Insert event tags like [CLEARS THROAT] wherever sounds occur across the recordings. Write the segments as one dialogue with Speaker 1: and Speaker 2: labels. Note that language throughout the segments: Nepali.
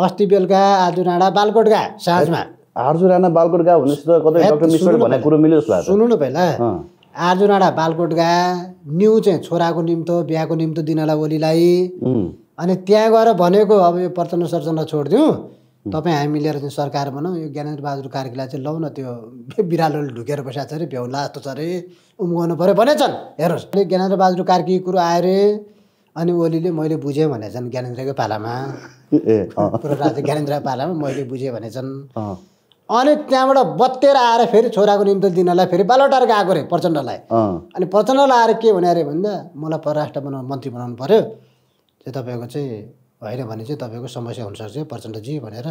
Speaker 1: अस्ति बेलुका आज राणा बालकोट गा साँझमा आर्जु राणा
Speaker 2: बालकोट गा भनेपछि त कतै डक्टर मिश्र भन्ने कुरो मिल्यो जस्तो लाग्छ सुन्नु न पहिला
Speaker 1: आर्जु राणा बालकोट गा न्यु चाहिँ छोराको निम्तो बिहाको निम्तो दिनलाई ओलीलाई अनि त्यहाँ गएर भनेको अब यो प्रचण्ड सर्चण्ड छोडिदिउँ तपाईँ हामी लिएर चाहिँ सरकार बनाऊ यो ज्ञानेन्द्र बहादुर कार्कीलाई चाहिँ लाउन त्यो [LAUGHS] बिरालोले ढुकेर बसेको छ अरे भ्याउला जस्तो छ अरे उम्गाउनु पऱ्यो भनेछन् हेर्नुहोस् अनि ज्ञानेन्द्र बहादुर कार्की कुरो आयो अरे अनि ओलीले मैले बुझेँ भनेछन् ज्ञानेन्द्रकै पालामा [LAUGHS] राजा ज्ञानेन्द्र पालामा मैले बुझेँ भनेछन् अनि त्यहाँबाट बत्तेर आएर फेरि छोराको निम्ति दिनलाई फेरि बालोटार गएको अरे प्रचण्डलाई अनि प्रचण्डलाई आएर के भने अरे भन्दा मलाई परराष्ट्र बनाउनु मन्त्री बनाउनु पऱ्यो त्यो तपाईँको चाहिँ होइन भने चाहिँ तपाईँको समस्या हुनसक्छ प्रचण्डजी भनेर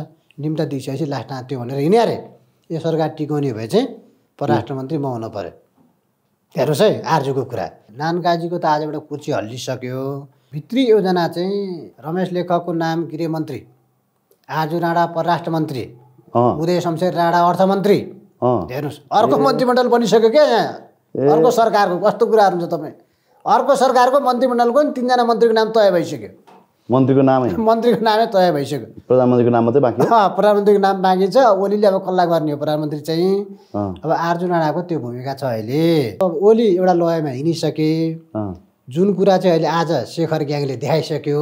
Speaker 1: निम्ता दिइसकेपछि लास्टमा त्यो भनेर हिँड्यो अरे यो सरकार टिकाउने भए चाहिँ परराष्ट्र मन्त्री म हुनु पऱ्यो हेर्नुहोस् है आर्जुको कुरा नानकाजीको त आजबाट कुर्ची हल्लिसक्यो भित्री योजना चाहिँ रमेश लेखकको नाम गृहमन्त्री आजु राणा परराष्ट्र मन्त्री उदय शमशेर राणा अर्थमन्त्री हेर्नुहोस् अर्को मन्त्रीमण्डल बनिसक्यो क्या यहाँ अर्को सरकारको कस्तो कुरा हुन्छ तपाईँ अर्को सरकारको मन्त्रीमण्डलको नि तिनजना मन्त्रीको नाम तय भइसक्यो मन्त्रीको नाम [LAUGHS] मन्त्रीको नामै तय भइसक्यो प्रधानमन्त्रीको नाम मात्रै बाँकी प्रधानमन्त्रीको नाम बाँकी छ ओलीले अब कल्ला गर्ने हो प्रधानमन्त्री चाहिँ अब आर्जुन राणाको त्यो भूमिका छ अहिले अब ओली एउटा लयमा हिँडिसके जुन कुरा चाहिँ अहिले आज शेखर ग्याङले देखाइसक्यो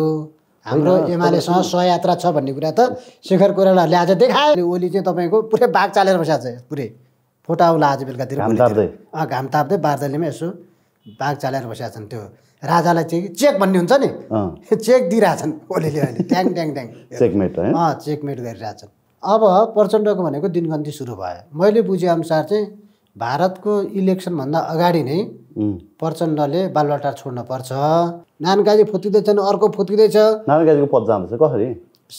Speaker 2: हाम्रो एमालेसँग
Speaker 1: सहयात्रा छ भन्ने कुरा त शेखर कोइरालाले आज देखायो ओली चाहिँ तपाईँको पुरै बाघ चालेर बसेको छ पुरै फोटो आउला आज बेलुकातिर
Speaker 2: घाम
Speaker 1: ताप्दै बार्दलीमा यसो बाघ चालेर बसेका छन् त्यो राजालाई चाहिँ चेक भन्ने हुन्छ नि [LAUGHS] चेक दिइरहेछन् ओलीले अहिले ट्याङ ट्याङ ट्याङ
Speaker 2: चेकमेट अँ
Speaker 1: चेकमेट गरिरहेछन् अब प्रचण्डको भनेको दिनगन्ती सुरु भयो मैले बुझेअनुसार चाहिँ भारतको इलेक्सनभन्दा अगाडि नै प्रचण्डले बालुवाटार छोड्न पर्छ नानकाजी फुत्किँदैछन् अर्को फुत्किँदैछ नानगाजीको पद जाँदैछ कसरी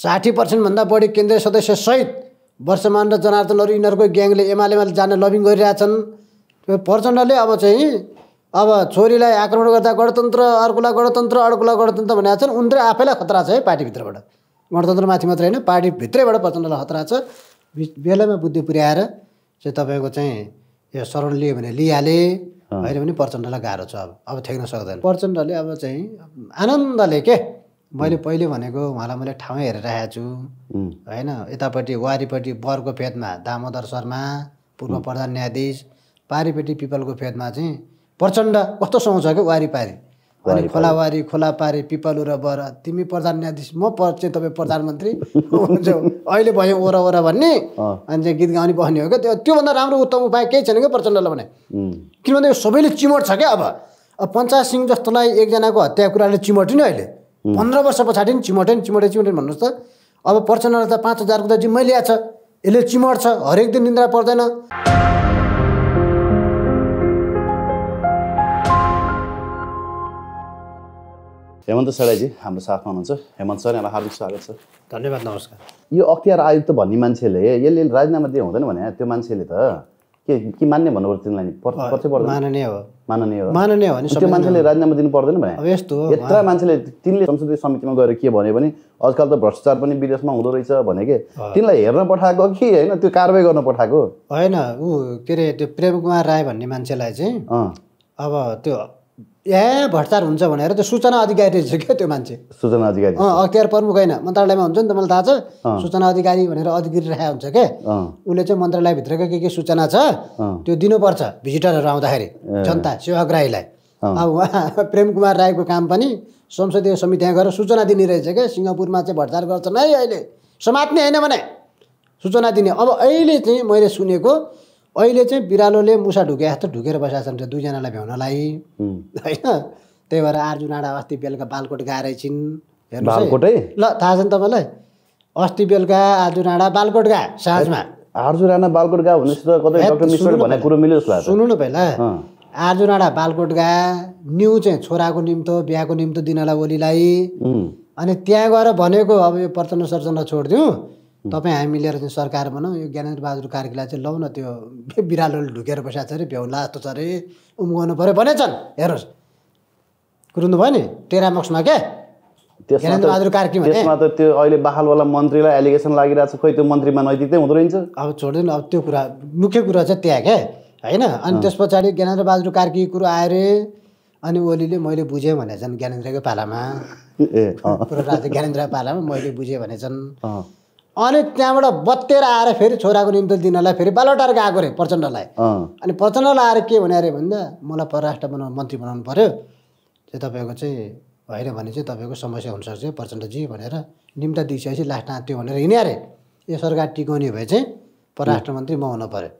Speaker 1: साठी पर्सेन्टभन्दा बढी केन्द्रीय सदस्य सहित वर्षमान र जनार्दनहरू यिनीहरूको ग्याङले एमालेमा जान लभिङ गरिरहेछन् प्रचण्डले अब चाहिँ अब छोरीलाई आक्रमण गर्दा गणतन्त्र अर्कोलाई गणतन्त्र अर्कोलाई गणतन्त्र भनेका छन् उनीहरू आफैलाई खतरा छ है पार्टीभित्रबाट गणतन्त्रमाथि मात्रै होइन पार्टीभित्रैबाट प्रचण्डलाई खतरा छ बेलामा बुद्धि पुर्याएर चाहिँ तपाईँको चाहिँ यो शरण लियो भने लिइहाले होइन भने प्रचण्डलाई गाह्रो छ अब अब ठेक्न सक्दैन प्रचण्डले अब चाहिँ आनन्दले के मैले पहिले भनेको उहाँलाई मैले ठाउँ हेरेर आएको छु होइन यतापट्टि वारिपट्टि वरको फेदमा दामोदर शर्मा पूर्व प्रधान न्यायाधीश पारिपट्टि पिपलको फेदमा चाहिँ प्रचण्ड कस्तो सुहाउँछ क्या वारिपारी
Speaker 2: अनि खोलावारी
Speaker 1: खोलापारे पिपलु र बर तिमी प्रधान न्यायाधीश म चाहिँ तपाईँ प्रधानमन्त्री
Speaker 2: अहिले
Speaker 1: भयो ओरा ओरा भन्ने अनि चाहिँ गीत गाउने बस्ने हो क्या त्यो त्योभन्दा राम्रो उत्तम उपाय केही छैन क्या प्रचण्डलाई भने किनभने यो सबैले चिमट छ क्या अब अब पञ्चायत सिंह जस्तोलाई एकजनाको हत्या कुराले चिमट्यो नि अहिले पन्ध्र वर्ष पछाडि नि चिमट्यो नि चिमटे चिमटे भन्नुहोस् त अब प्रचण्डलाई त पाँच हजारको त जिम्मै ल्याएको छ यसले चिमट छ हरेक दिन निन्द्रा पर्दैन
Speaker 2: हेमन्त सराईजी हाम्रो साथमा हुनुहुन्छ हेमन्त सर यहाँलाई हार्दिक स्वागत छ धन्यवाद नमस्कार यो अख्तियार आयुक्त भन्ने मान्छेले यसले राजीनामा दिए हुँदैन भने त्यो मान्छेले त के कि मान्ने भन्नुपर्छ तिमीलाई पर्छ माननीय हो माननीय हो हो त्यो मान्छेले राजीनामा दिनु पर्दैन भने
Speaker 1: अब यस्तो यत्र मान्छेले
Speaker 2: तिमीले संसदीय समितिमा गएर के भन्यो भने आजकल त भ्रष्टाचार पनि विदेशमा हुँदो रहेछ भने के
Speaker 1: तिमीलाई हेर्न पठाएको कि होइन त्यो कारवाही गर्न पठाएको होइन ऊ के अरे त्यो प्रेम कुमार राई भन्ने मान्छेलाई चाहिँ अब त्यो ए भट्टार हुन्छ भनेर त्यो सूचना अधिकारी रहेछ क्या त्यो मान्छे
Speaker 2: सूचना अधिकारी अँ
Speaker 1: अख्तियार प्रमुख होइन मन्त्रालयमा हुन्छ नि त मलाई थाहा छ सूचना अधिकारी भनेर अधिकारी राखेको हुन्छ क्या उसले चाहिँ मन्त्रालयभित्रको के के सूचना छ त्यो दिनुपर्छ भिजिटरहरू आउँदाखेरि जनता सेवाग्राहीलाई अब उहाँ प्रेम कुमार राईको काम पनि संसदीय समितिमा गएर सूचना दिने रहेछ क्या सिङ्गापुरमा चाहिँ भट्टार गर्छन् है अहिले समात्ने होइन भने सूचना दिने अब अहिले चाहिँ मैले सुनेको अहिले चाहिँ बिरालोले मुसा ढुके जस्तो ढुकेर बसेका छन् दुईजनालाई भ्याउनलाई होइन त्यही भएर आर्जु नाडा अस्ति बेलुका बालकोट गएर छिन् बालकोटै ल थाहा छ नि तपाईँलाई अस्ति बेलुका आर्जु नाडा बालकोट गए साँझमा आर्जु राणा बालकोट गएको भने सुन्नु न पहिला आर्जु राणा बालकोट गा न्यु चाहिँ छोराको निम्तो बिहाको निम्तो दिनलाई ओलीलाई अनि त्यहाँ गएर भनेको अब यो प्रचण्ड छोड छोडिदिउँ तपाईँ हामी लिएर चाहिँ सरकार बनाऊ यो ज्ञानेन्द्र बहादुर कार्कीलाई चाहिँ लाउन त्यो बिरालोले ढुकेर बसेको छ अरे भ्याउला जस्तो छ अरे उम्गाउनु पऱ्यो भनेछन् हेर्नुहोस् कुरो भयो नि टेरामक्समा के त्यसमा त
Speaker 2: त्यो अहिले बहालवाला मन्त्रीलाई एलिगेसन लागिरहेको छ खोइ त्यो मन्त्रीमा नैतिकै हुँदो रहेछ अब
Speaker 1: छोड्दैन अब त्यो कुरा मुख्य कुरा चाहिँ त्यहाँ के होइन अनि त्यस पछाडि ज्ञानेन्द्र बहादुर कार्की कुरो आएर अनि ओलीले मैले बुझेँ भनेछन् ज्ञानेन्द्रकै पालामा
Speaker 2: ए ज्ञानेन्द्र
Speaker 1: पालामा मैले बुझेँ भनेछन् अनि त्यहाँबाट बत्तेर आएर फेरि छोराको निम्ति दिनलाई फेरि बालोटार गएको अरे प्रचण्डलाई अनि प्रचण्डलाई आएर के भने अरे भन्दा मलाई परराष्ट्र बनाउनु मन्त्री बनाउनु पऱ्यो त्यो तपाईँको चाहिँ होइन भने चाहिँ तपाईँको समस्या हुनसक्छ प्रचण्डजी भनेर निम्ता दिइसकेपछि लास्टमा त्यो भनेर हिँड्यो अरे यो सरकार टिकाउने भए चाहिँ परराष्ट्र मन्त्री म हुनु पऱ्यो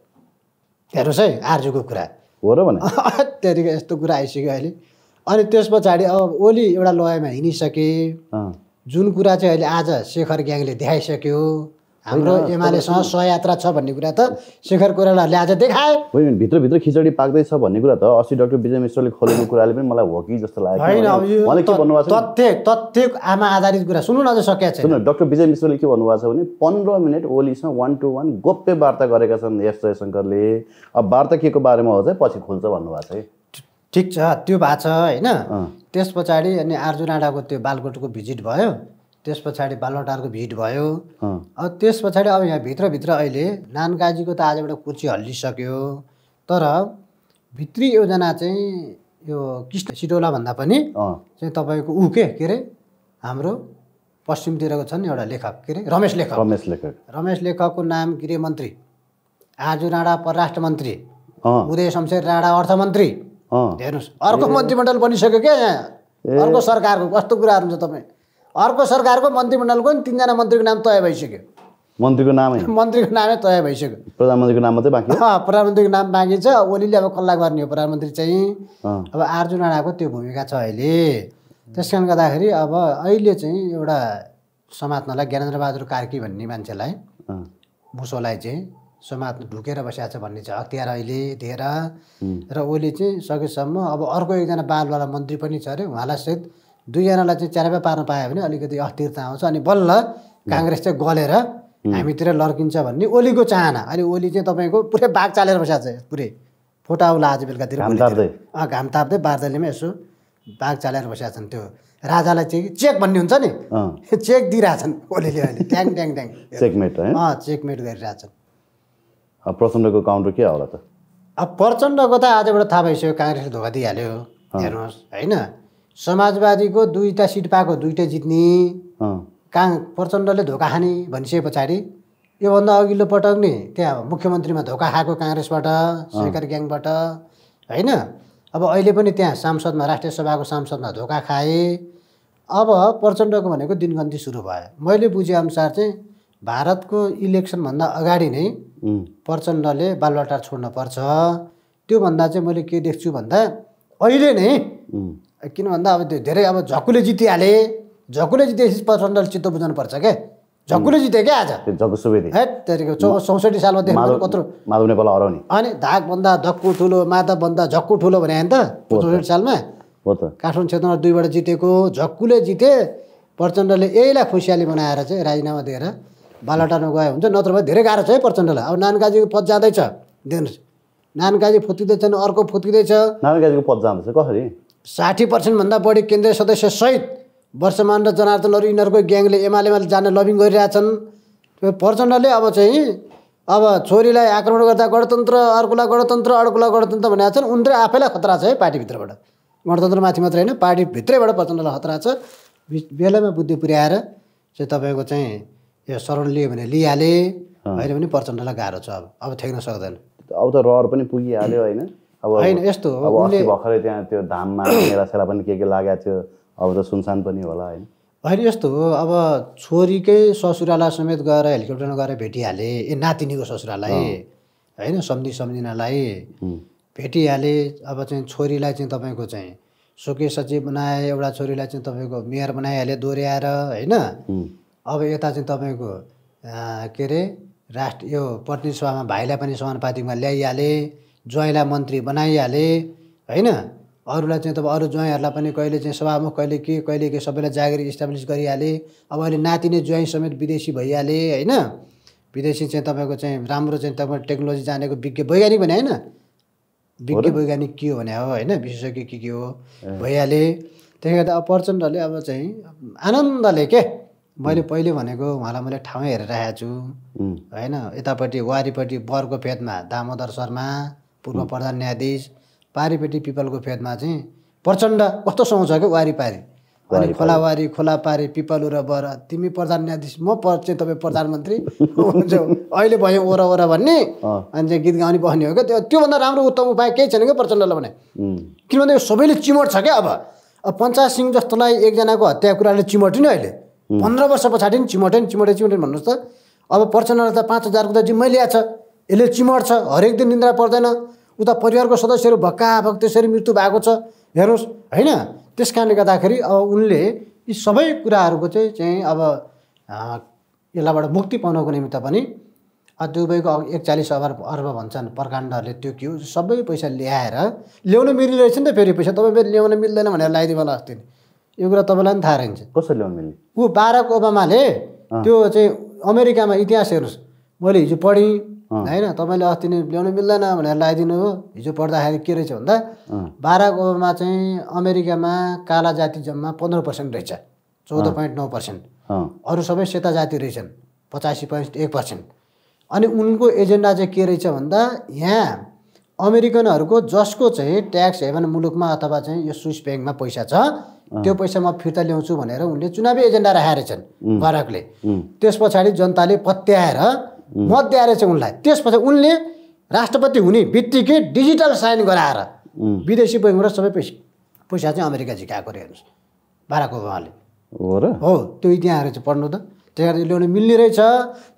Speaker 1: हेर्नुहोस् है आर्जुको कुरा हो र भने [LAUGHS] त्यहाँदेखि यस्तो कुरा आइसक्यो अहिले अनि त्यस पछाडि अब ओली एउटा लयमा हिँडिसकेँ जुन कुरा चाहिँ अहिले आज शेखर ग्याङले देखाइसक्यो हाम्रो एमालेसँग सहयात्रा छ भन्ने कुरा त शेखर कोरालाले आज देखाए
Speaker 2: होइन भित्रभित्र खिचडी पाक्दैछ भन्ने कुरा त अस्ति डक्टर विजय मिश्रले खोलेको कुराले पनि मलाई हो कि जस्तो लाग्यो तथ्य
Speaker 1: तथ्य आमा आधारित कुरा सुन्नु न अझ सकिया
Speaker 2: छैन डक्टर विजय मिश्रले के भन्नुभएको छ भने पन्ध्र मिनट ओलीसँग वान टू वान गोप्य वार्ता गरेका छन् एस जयशङ्करले अब वार्ता के को बारेमा हो चाहिँ पछि खोल्छ भन्नुभएको छ है
Speaker 1: ठिक छ त्यो भएको छ होइन त्यस पछाडि अनि राणाको त्यो बालकोटको भिजिट भयो त्यस पछाडि बालटारको भिट भयो अब त्यस पछाडि अब यहाँ भित्रभित्र अहिले नानकाजीको त आजबाट कुर्ची हल्लिसक्यो तर भित्री योजना चाहिँ यो कृष्ण भन्दा पनि चाहिँ तपाईँको ऊ के के अरे हाम्रो पश्चिमतिरको छन् एउटा लेखक के अरे रमेश लेखक रमेश लेखक रमेश लेखकको नाम गृहमन्त्री आजु राणा परराष्ट्र मन्त्री उदय शमशेर राणा अर्थमन्त्री हेर्नुहोस् अर्को मन्त्रीमण्डल बनिसक्यो क्या यहाँ अर्को सरकारको कस्तो कुरा हुन्छ तपाईँ अर्को सरकारको मन्त्रीमण्डलको नि तिनजना मन्त्रीको नाम तय भइसक्यो मन्त्रीको नामै [LAUGHS] मन्त्रीको नामै तय भइसक्यो प्रधानमन्त्रीको नाम मात्रै बाँकी प्रधानमन्त्रीको नाम बाँकी छ ओलीले अब कल्ला गर्ने हो प्रधानमन्त्री चाहिँ अब आर्जु राणाको त्यो भूमिका छ अहिले त्यस कारणले गर्दाखेरि अब अहिले चाहिँ एउटा समात्नलाई ज्ञानेन्द्रबहादुर कार्की भन्ने मान्छेलाई भुसोलाई चाहिँ समाज ढुकेर बसिरहेको छ भन्ने छ हतियार अहिले दिएर र उसले चाहिँ सकेसम्म अब अर्को एकजना बालवाला मन्त्री पनि छ अरे उहाँलाई सहित दुईजनालाई चाहिँ च्यारापा पार्न पायो भने अलिकति अस्थिरता आउँछ अनि बल्ल काङ्ग्रेस चाहिँ गलेर हामीतिर लड्किन्छ भन्ने ओलीको चाहना अनि ओली चाहिँ तपाईँको पुरै बाघ चालेर बसिरहेको छ पुरै फोटाउला आज बेलुकातिर
Speaker 2: घाम
Speaker 1: ताप्दै बार्दलीमा यसो बाघ चालेर बसिरहेको छन् त्यो राजालाई चाहिँ चेक भन्ने हुन्छ नि [LAUGHS] चेक दिइरहेछन् ओलीले अहिले ट्याङ ट्याङ ट्याङ
Speaker 2: चेकमेट अँ
Speaker 1: चेकमेट गरिरहेछन्
Speaker 2: प्रचण्डको काउन्टर के होला त
Speaker 1: अब प्रचण्डको त आजबाट थाहा भइसक्यो काङ्ग्रेसले धोका दिइहाल्यो हेर्नुहोस् होइन समाजवादीको दुईवटा सिट पाएको दुइटै जित्ने काङ प्रचण्डले धोका खाने भनिसके पछाडि योभन्दा अघिल्लो पटक नि त्यहाँ मुख्यमन्त्रीमा धोका खाएको काङ्ग्रेसबाट शेखर ग्याङबाट होइन अब अहिले पनि त्यहाँ सांसदमा राष्ट्रिय सभाको सांसदमा धोका खाए अब प्रचण्डको भनेको दिनगन्ती सुरु भयो मैले बुझेअनुसार चाहिँ भारतको इलेक्सनभन्दा अगाडि नै प्रचण्डले बालुवाटार छोड्नपर्छ त्योभन्दा चाहिँ मैले के देख्छु भन्दा अहिले नै किन भन्दा अब त्यो धेरै अब झकुले जितिहाले झकुले जितेपछि प्रचण्डले चित्त पर्छ क्या झकुले जित्यो क्या आज त्यहाँदेखि चौसठी सालमा देख्नु कत्रो अनि धाकभन्दा धक्कु ठुलो माधवभन्दा झक्कु ठुलो भने त चौसठी सालमा काठमाडौँ क्षेत्रमा दुईबाट जितेको झक्कुले जिते प्रचण्डले यहीलाई खुसियाली बनाएर चाहिँ राजीनामा दिएर बालाटारमा गयो हुन्छ नत्र भए धेरै गाह्रो छ है प्रचण्डलाई अब नानकाजीको पद जाँदैछ देख्नुहोस् नानकाजी फुत्किँदैछन् अर्को फुत्किँदैछ नानकाजीको पद जाँदैछ कसरी साठी पर्सेन्टभन्दा बढी केन्द्रीय सदस्य सहित वर्षमान र जनार्दनहरू यिनीहरूको ग्याङले एमालेमा जान लबिङ गरिरहेछन् प्रचण्डले अब चाहिँ अब छोरीलाई आक्रमण गर्दा गणतन्त्र अर्कोलाई गणतन्त्र अर्कोलाई गणतन्त्र भनेका छन् उनीहरू आफैलाई खतरा छ है पार्टीभित्रबाट गणतन्त्रमाथि मात्रै होइन पार्टीभित्रैबाट प्रचण्डलाई खतरा छ बेलामा बुद्धि पुर्याएर चाहिँ तपाईँको चाहिँ यो शरण लियो भने लिइहाले होइन भने प्रचण्डलाई गाह्रो छ अब अब थ्याक्न सक्दैन
Speaker 2: अब त रहर पनि पुगिहाल्यो [CLEARS THROAT] होइन अब होइन यस्तो हो भर्खरै त्यहाँ त्यो धाममा [CLEARS THROAT] सेला पनि के के लागेको थियो अब त सुनसान पनि होला होइन
Speaker 1: होइन यस्तो हो अब छोरीकै ससुरालाई समेत गएर हेलिकप्टरमा गएर भेटिहाले ए नातिनीको ससुरालाई होइन सम्झि सम्झिनलाई भेटिहाले अब चाहिँ छोरीलाई चाहिँ तपाईँको चाहिँ सुके सचिव बनाए एउटा छोरीलाई चाहिँ तपाईँको मेयर बनाइहाले दोहोऱ्याएर होइन अब यता चाहिँ तपाईँको के अरे राष्ट्र यो प्रतिनिधिसभामा सभामा भाइलाई पनि समानुपातिकमा ल्याइहाले ज्वाइँलाई मन्त्री बनाइहाले होइन अरूलाई चाहिँ तपाईँ अरू ज्वाइँहरूलाई पनि कहिले चाहिँ सभामुख कहिले के कहिले के सबैलाई जागिर इस्टाब्लिस गरिहाले अब अहिले नाति नै ज्वाइँ समेत विदेशी भइहाले होइन विदेशी चाहिँ तपाईँको चाहिँ राम्रो चाहिँ तपाईँ टेक्नोलोजी जानेको विज्ञ वैज्ञानिक भने होइन विज्ञ वैज्ञानिक के हो भने हो होइन विशेषज्ञ के के हो भइहाले त्यही गर्दा अब प्रचण्डले अब चाहिँ आनन्दले के मैले पहिले भनेको उहाँलाई मैले ठाउँ हेरेर छु होइन यतापट्टि वारिपट्टि बरको फेदमा दामोदर शर्मा पूर्व प्रधान न्यायाधीश पारिपट्टि पिपलको फेदमा चाहिँ प्रचण्ड कस्तो छ क्या वारी पारी अनि खोलावारी खोला पारी पिपल र बर तिमी प्रधान न्यायाधीश म पर चाहिँ तपाईँ प्रधानमन्त्री हुन्छ अहिले भयो ओरा ओरा भन्ने अनि चाहिँ गीत गाउने बस्ने हो क्या त्यो त्योभन्दा राम्रो उत्तम उपाय केही छैन क्या प्रचण्डलाई भने किनभने यो सबैले चिमट छ क्या अब अब पञ्चायत सिंह जस्तोलाई एकजनाको हत्या कुराले चिमट्यो नि अहिले पन्ध्र वर्ष पछाडि नि चिमटेन चिमटे चिमटेन भन्नुहोस् त अब पर्सनल त पाँच हजारको त जिम्मै ल्याएको छ यसले चिमट्छ हरेक दिन निन्द्रा पर्दैन उता परिवारको सदस्यहरू भक्का भक् त्यसरी मृत्यु भएको छ हेर्नुहोस् होइन त्यस कारणले गर्दाखेरि अब उनले यी सबै कुराहरूको चाहिँ चाहिँ अब यसलाईबाट मुक्ति पाउनको निमित्त पनि दुबईको एकचालिस अर्ब अर्ब भन्छन् प्रकाण्डहरूले त्यो के हो सबै पैसा ल्याएर ल्याउन मिलिरहेछ नि त फेरि पैसा तपाईँ फेरि ल्याउन मिल्दैन भनेर लगाइदियो होला अस्ति यो कुरा तपाईँलाई पनि थाहा रहन्छ कसरी ल्याउनु मिल्ने ऊ बाह्रक ओबामाले त्यो चाहिँ अमेरिकामा इतिहास हेर्नुहोस् मैले हिजो पढेँ होइन तपाईँले अस्ति नै ल्याउनु मिल्दैन भनेर लगाइदिनु हो हिजो पढ्दाखेरि के रहेछ भन्दा बाह्रक ओबामा चाहिँ अमेरिकामा काला जाति जम्मा पन्ध्र पर्सेन्ट रहेछ चौध पोइन्ट नौ पर्सेन्ट अरू सबै सेता जाति रहेछन् पचासी पोइन्ट एक पर्सेन्ट अनि उनको एजेन्डा चाहिँ के रहेछ भन्दा यहाँ अमेरिकनहरूको जसको चाहिँ ट्याक्स हेभन मुलुकमा अथवा चाहिँ यो स्विस ब्याङ्कमा पैसा छ त्यो पैसा म फिर्ता ल्याउँछु भनेर उनले चुनावी एजेन्डा राखेर रहेछन् बारकले त्यस पछाडि जनताले पत्याएर मत दिएर रहेछ उनलाई त्यस पछाडि उनले राष्ट्रपति हुने बित्तिकै डिजिटल साइन गराएर विदेशी बैङ्कबाट सबै पैसा पैसा चाहिँ अमेरिका झिकाएको रहेछ हेर्नुहोस् बाराक ओबामाले हो र हो त्यो इतिहासहरू रहेछ पढ्नु त त्यही कारण ल्याउनु मिल्ने रहेछ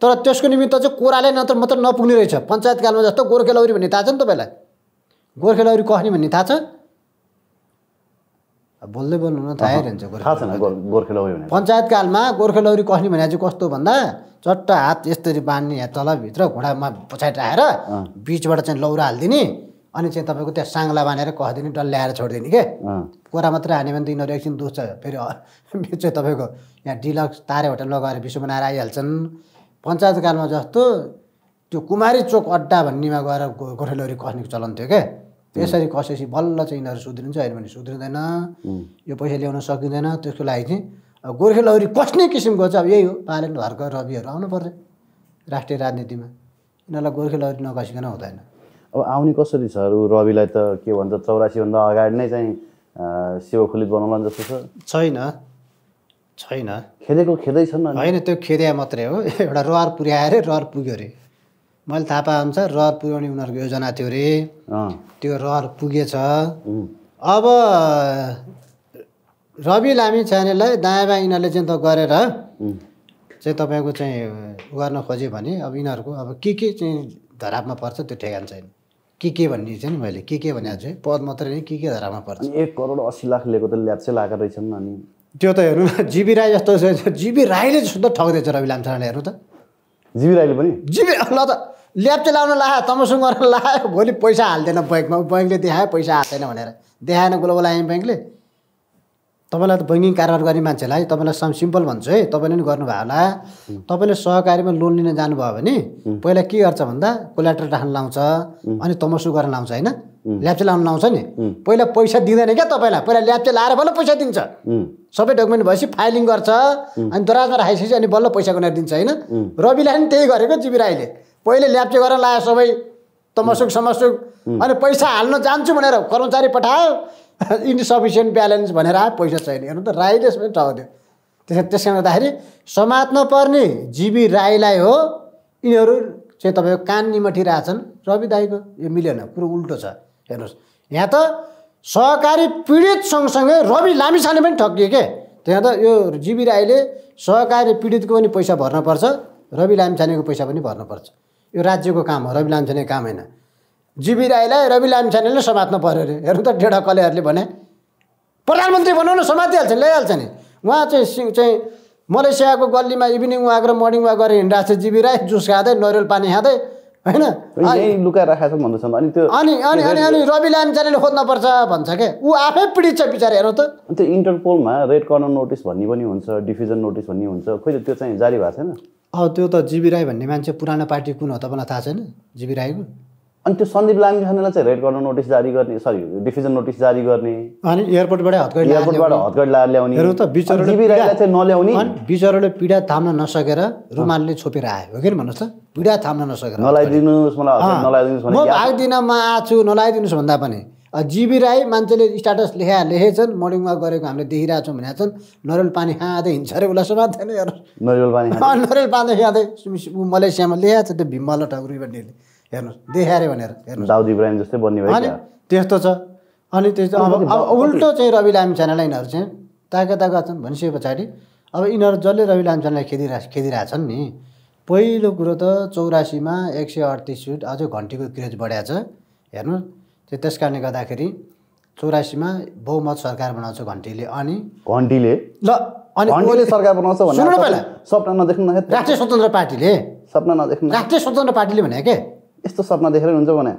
Speaker 1: तर त्यसको निमित्त चाहिँ कोराले नत्र मात्र नपुग्ने रहेछ पञ्चायतकालमा जस्तो गोर्खेलौरी भन्ने थाहा छ नि तपाईँलाई गोर्खेलौरी कस्ने भन्ने थाहा छ बोल्दै बोल्नु न थाहा रहन्छ कालमा पञ्चायतकालमा लौरी कस्ने भने चाहिँ कस्तो भन्दा चट्ट हात यस्तरी बाँध्ने या तलभित्र घोडामा राखेर बिचबाट चाहिँ लौरा हालिदिने अनि चाहिँ तपाईँको त्यहाँ साङ्ला बाँधेर कहदिने डल्ल्याएर छोडिदिने के कोरा मात्रै हान्यो भने त यिनीहरू एकछिन दुख्छ फेरि चाहिँ तपाईँको यहाँ डिलक्स तारेबाट लगाएर विश्व बनाएर आइहाल्छन् पञ्चायतकालमा जस्तो त्यो कुमारी चोक अड्डा भन्नेमा गएर गोर्खेलौरी कस्नेको चलन थियो क्या त्यसरी कसैसी बल्ल चाहिँ यिनीहरू सुध्रिन्छ होइन भने सुध्रिँदैन यो पैसा ल्याउन सकिँदैन त्यसको लागि चाहिँ अब गोर्खे लौरी कस्ने किसिमको चाहिँ अब यही हो पालन हर्क रविहरू आउनुपर्छ राष्ट्रिय राजनीतिमा यिनीहरूलाई गोर्खे लौरी नकसिकन हुँदैन अब आउने
Speaker 2: कसरी छ अरू रविलाई त के भन्छ चौरासीभन्दा अगाडि नै चाहिँ सेवा खुलित बनाउला
Speaker 1: जस्तो छ छैन छैन खेदेको खेदै छैन होइन त्यो खेदे मात्रै हो [LAUGHS] एउटा रहर पुर्याएर रहर पुग्यो अरे मैले थाहा पाए अनुसार रहर पुर्याउने उनीहरूको योजना थियो अरे त्यो रहर पुगेछ
Speaker 2: अब
Speaker 1: रवि लामी च्यानललाई दायाँ बायाँ यिनीहरूले चाहिँ त गरेर चाहिँ तपाईँको चाहिँ गर्न खोज्यो भने अब यिनीहरूको अब के के चाहिँ धरापमा पर्छ त्यो ठेगान छैन के के भन्ने चाहिँ मैले के के भनेको छु पद मात्रै नै के के धरापमा पर्छ एक करोड अस्सी लाख लिएको त ल्याप चाहिँ लागेको रहेछन् अनि त्यो त हेर्नु जिबी राई जस्तो जिबी राईले जस्तो ठग्दैछ रवि लामछाडाले हेर्नु त जिबी राईले पनि जिबी ल त ल्याप्चे चलाउन ला तमसँग गरेर लायो भोलि पैसा हाल्दैन ब्याङ्कमा ब्याङ्कले देखायो पैसा हाल्दैन भनेर देखाएन ग्लोबल आइएम ब्याङ्कले तपाईँलाई त ब्याङ्किङ कारोबार गर्ने मान्छेलाई तपाईँलाई सम सिम्पल भन्छु है तपाईँले पनि गर्नुभयो होला तपाईँले सहकारीमा लोन लिन जानुभयो भने पहिला के गर्छ भन्दा कोलेटर राख्न लाउँछ अनि तमसु गरेर लाउँछ होइन ल्याप्चे लाउनु लाउँछ नि पहिला पैसा दिँदैन क्या तपाईँलाई पहिला ल्याप्चे लाएर बल्ल पैसा दिन्छ सबै डकुमेन्ट भएपछि फाइलिङ गर्छ अनि दराजमा राखेपछि अनि बल्ल पैसा गनेर दिन्छ होइन रविलाई पनि त्यही गरेको जिबी राईले पहिले ल्याप्चे गरेर लायो सबै तमसुक समसुक अनि पैसा हाल्न जान्छु भनेर कर्मचारी पठायो [LAUGHS] इन्सफिसियन्ट ब्यालेन्स भनेर आयो पैसा छैन हेर्नु त राईले सबै टाउदियो त्यस त्यस कारण गर्दाखेरि समात्न पर्ने जीवी राईलाई हो यिनीहरू चाहिँ तपाईँको कान निमटिरहेछन् रवि दाईको यो मिलेन कुरो उल्टो छ हेर्नुहोस् यहाँ त सहकारी पीडित सँगसँगै रवि लामिछाने पनि ठगियो के त्यहाँ त यो जीवी राईले सहकारी पीडितको पनि पैसा भर्नुपर्छ रवि लामिछानेको पैसा पनि भर्नुपर्छ यो राज्यको काम हो रवि लामछाने काम होइन जिबी राईलाई रवि लामिछानेले समात्न पऱ्यो अरे हेर्नु त डेढा कलेहरूले भने प्रधानमन्त्री बनाउन समातिहाल्छ नि ल्याइहाल्छ नि उहाँ चाहिँ चाहिँ मलेसियाको गल्लीमा इभिनिङ वाक र मर्निङ वाक गरेर हिँडिरहेको छ जिबी राई जुस खाँदै नरिवल पानी खाँदै होइन
Speaker 2: अनि
Speaker 1: त्यो अनि अनि अनि अनि रवि लामिछानेले खोज्नुपर्छ भन्छ क्या ऊ आफै पीडित छ बिचरा हेरौँ त त्यो
Speaker 2: इन्टरपोलमा रेड कर्नर नोटिस भन्ने पनि हुन्छ डिफिजन नोटिस भन्ने हुन्छ खोइ त्यो चाहिँ जारी भएको छैन
Speaker 1: त्यो त जीबी राई भन्ने मान्छे पुरानो पार्टी कुन हो तपाईँलाई थाहा छैन जीवी राईको अनि त्यो सन्दीप
Speaker 2: लामिछानेलाई चाहिँ रेड गर्न नोटिस जारी गर्ने सरी डिफिजन नोटिस जारी गर्ने
Speaker 1: अनि एयरपोर्टबाटै हतकडी एयरपोर्टबाट हतकडी
Speaker 2: लाएर ल्याउने त चाहिँ
Speaker 1: नल्याउने अनि बिचहरूले पीडा थाम्न नसकेर रुमालले छोपेर आयो हो कि भन्नुहोस् त पीडा थाम्न नसकेर नलाइदिनुहोस्
Speaker 2: मलाई नलाइदिनुहोस् म आएको
Speaker 1: दिन म आएको छु नलाइदिनुहोस् भन्दा पनि जिबी राई मान्छेले स्टाटस लेखा लेखेछन् मर्निङमा गरेको हामीले देखिरहेछौँ भनेका छन् नरिवल पानी खाँदै हिँड्छ अरे उसलाई समाज थिएन हेर
Speaker 2: नरिवल पानी
Speaker 1: नरिवल पानी खाँदै ऊ मलेसियामा लेखाएको छ त्यो भीमल ठकुरी भन्नेले हेर्नुहोस् देखा भनेर
Speaker 2: हेर्नु जस्तै बन्ने अनि
Speaker 1: त्यस्तो छ अनि त्यस्तो अब अब उल्टो चाहिँ रवि लामी छानालाई यिनीहरू चाहिँ ताका ताका छन् भनिसके पछाडि अब यिनीहरू जसले रवि लामी छानालाई खेदिरह खेदिरहेछन् नि पहिलो कुरो त चौरासीमा एक सय अडतिस फिट अझै घन्टीको क्रेज बढाएको छ हेर्नु त्यस कारणले गर्दाखेरि चौरासीमा बहुमत सरकार बनाउँछ घन्टीले अनि घन्टीले ल अनि सरकार बनाउँछ सपना नदेख्नु राष्ट्रिय स्वतन्त्र पार्टीले सपना नदेख्नु राष्ट्रिय स्वतन्त्र पार्टीले भने के यस्तो सपना देखेर हुन्छ भने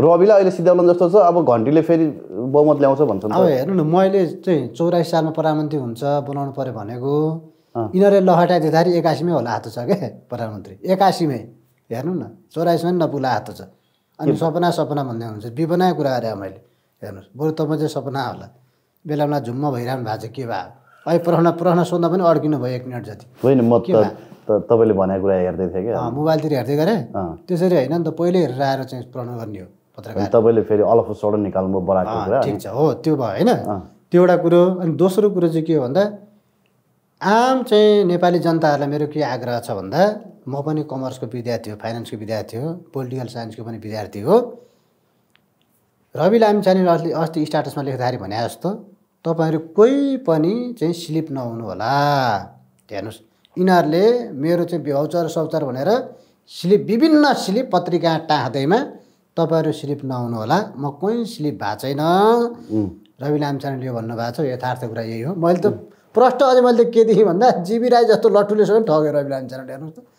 Speaker 2: रविलाई अहिले सिद्धाउलन जस्तो छ अब घन्टीले फेरि बहुमत ल्याउँछ भन्छ अब हेर्नु
Speaker 1: न मैले चाहिँ चौरासी सालमा प्रधानमन्त्री हुन्छ बनाउनु पऱ्यो भनेको यिनीहरूले दिँदाखेरि एकासीमै होला हात छ क्या प्रधानमन्त्री एकासीमै हेर्नु न चौरासीमा पनि नपुग्ला हात छ अनि सपना सपना भन्दै हुनुहुन्छ विपना कुरा अरे मैले हेर्नुहोस् बरु तपाईँ चाहिँ सपना होला बेला बेला झुम्म भइरहनु भएको छ के भयो अहिले प्रश्न प्रश्न सोध्दा पनि अड्किनु भयो एक मिनट जति
Speaker 2: होइन म तपाईँले भनेको कुरा हेर्दै थिएँ क्या
Speaker 1: मोबाइलतिर हेर्दै गरेँ त्यसरी होइन नि त पहिले हेरेर आएर चाहिँ प्रहना गर्ने हो
Speaker 2: पत्रकार तपाईँले फेरि अलफ सडन निकाल्नु बराको कुरा ठिक छ
Speaker 1: हो त्यो भयो होइन त्यो एउटा कुरो अनि दोस्रो कुरो चाहिँ के हो भन्दा आम चाहिँ नेपाली जनताहरूलाई मेरो के आग्रह छ भन्दा म पनि कमर्सको विद्यार्थी हो फाइनेन्सको विद्यार्थी हो पोलिटिकल साइन्सको पनि विद्यार्थी हो रवि लामिछानेले अस्ति अस्ति स्टाटसमा लेख्दाखेरि भने जस्तो तपाईँहरू कोही पनि चाहिँ स्लिप नहुनुहोला हेर्नुहोस् यिनीहरूले मेरो चाहिँ भ्याउचार सौचार भनेर स्लिप विभिन्न स्लिप पत्रिका टाँदैमा तपाईँहरू स्लिप होला म कोही स्लिप भएको छैन रवि लामिछानेले यो भन्नुभएको छ यथार्थ कुरा यही हो मैले त प्रष्ट अझै मैले के देखेँ भन्दा जिबी राई जस्तो लट्ठुलेसँग ठग्यो रवि लामिछाने हेर्नुहोस् त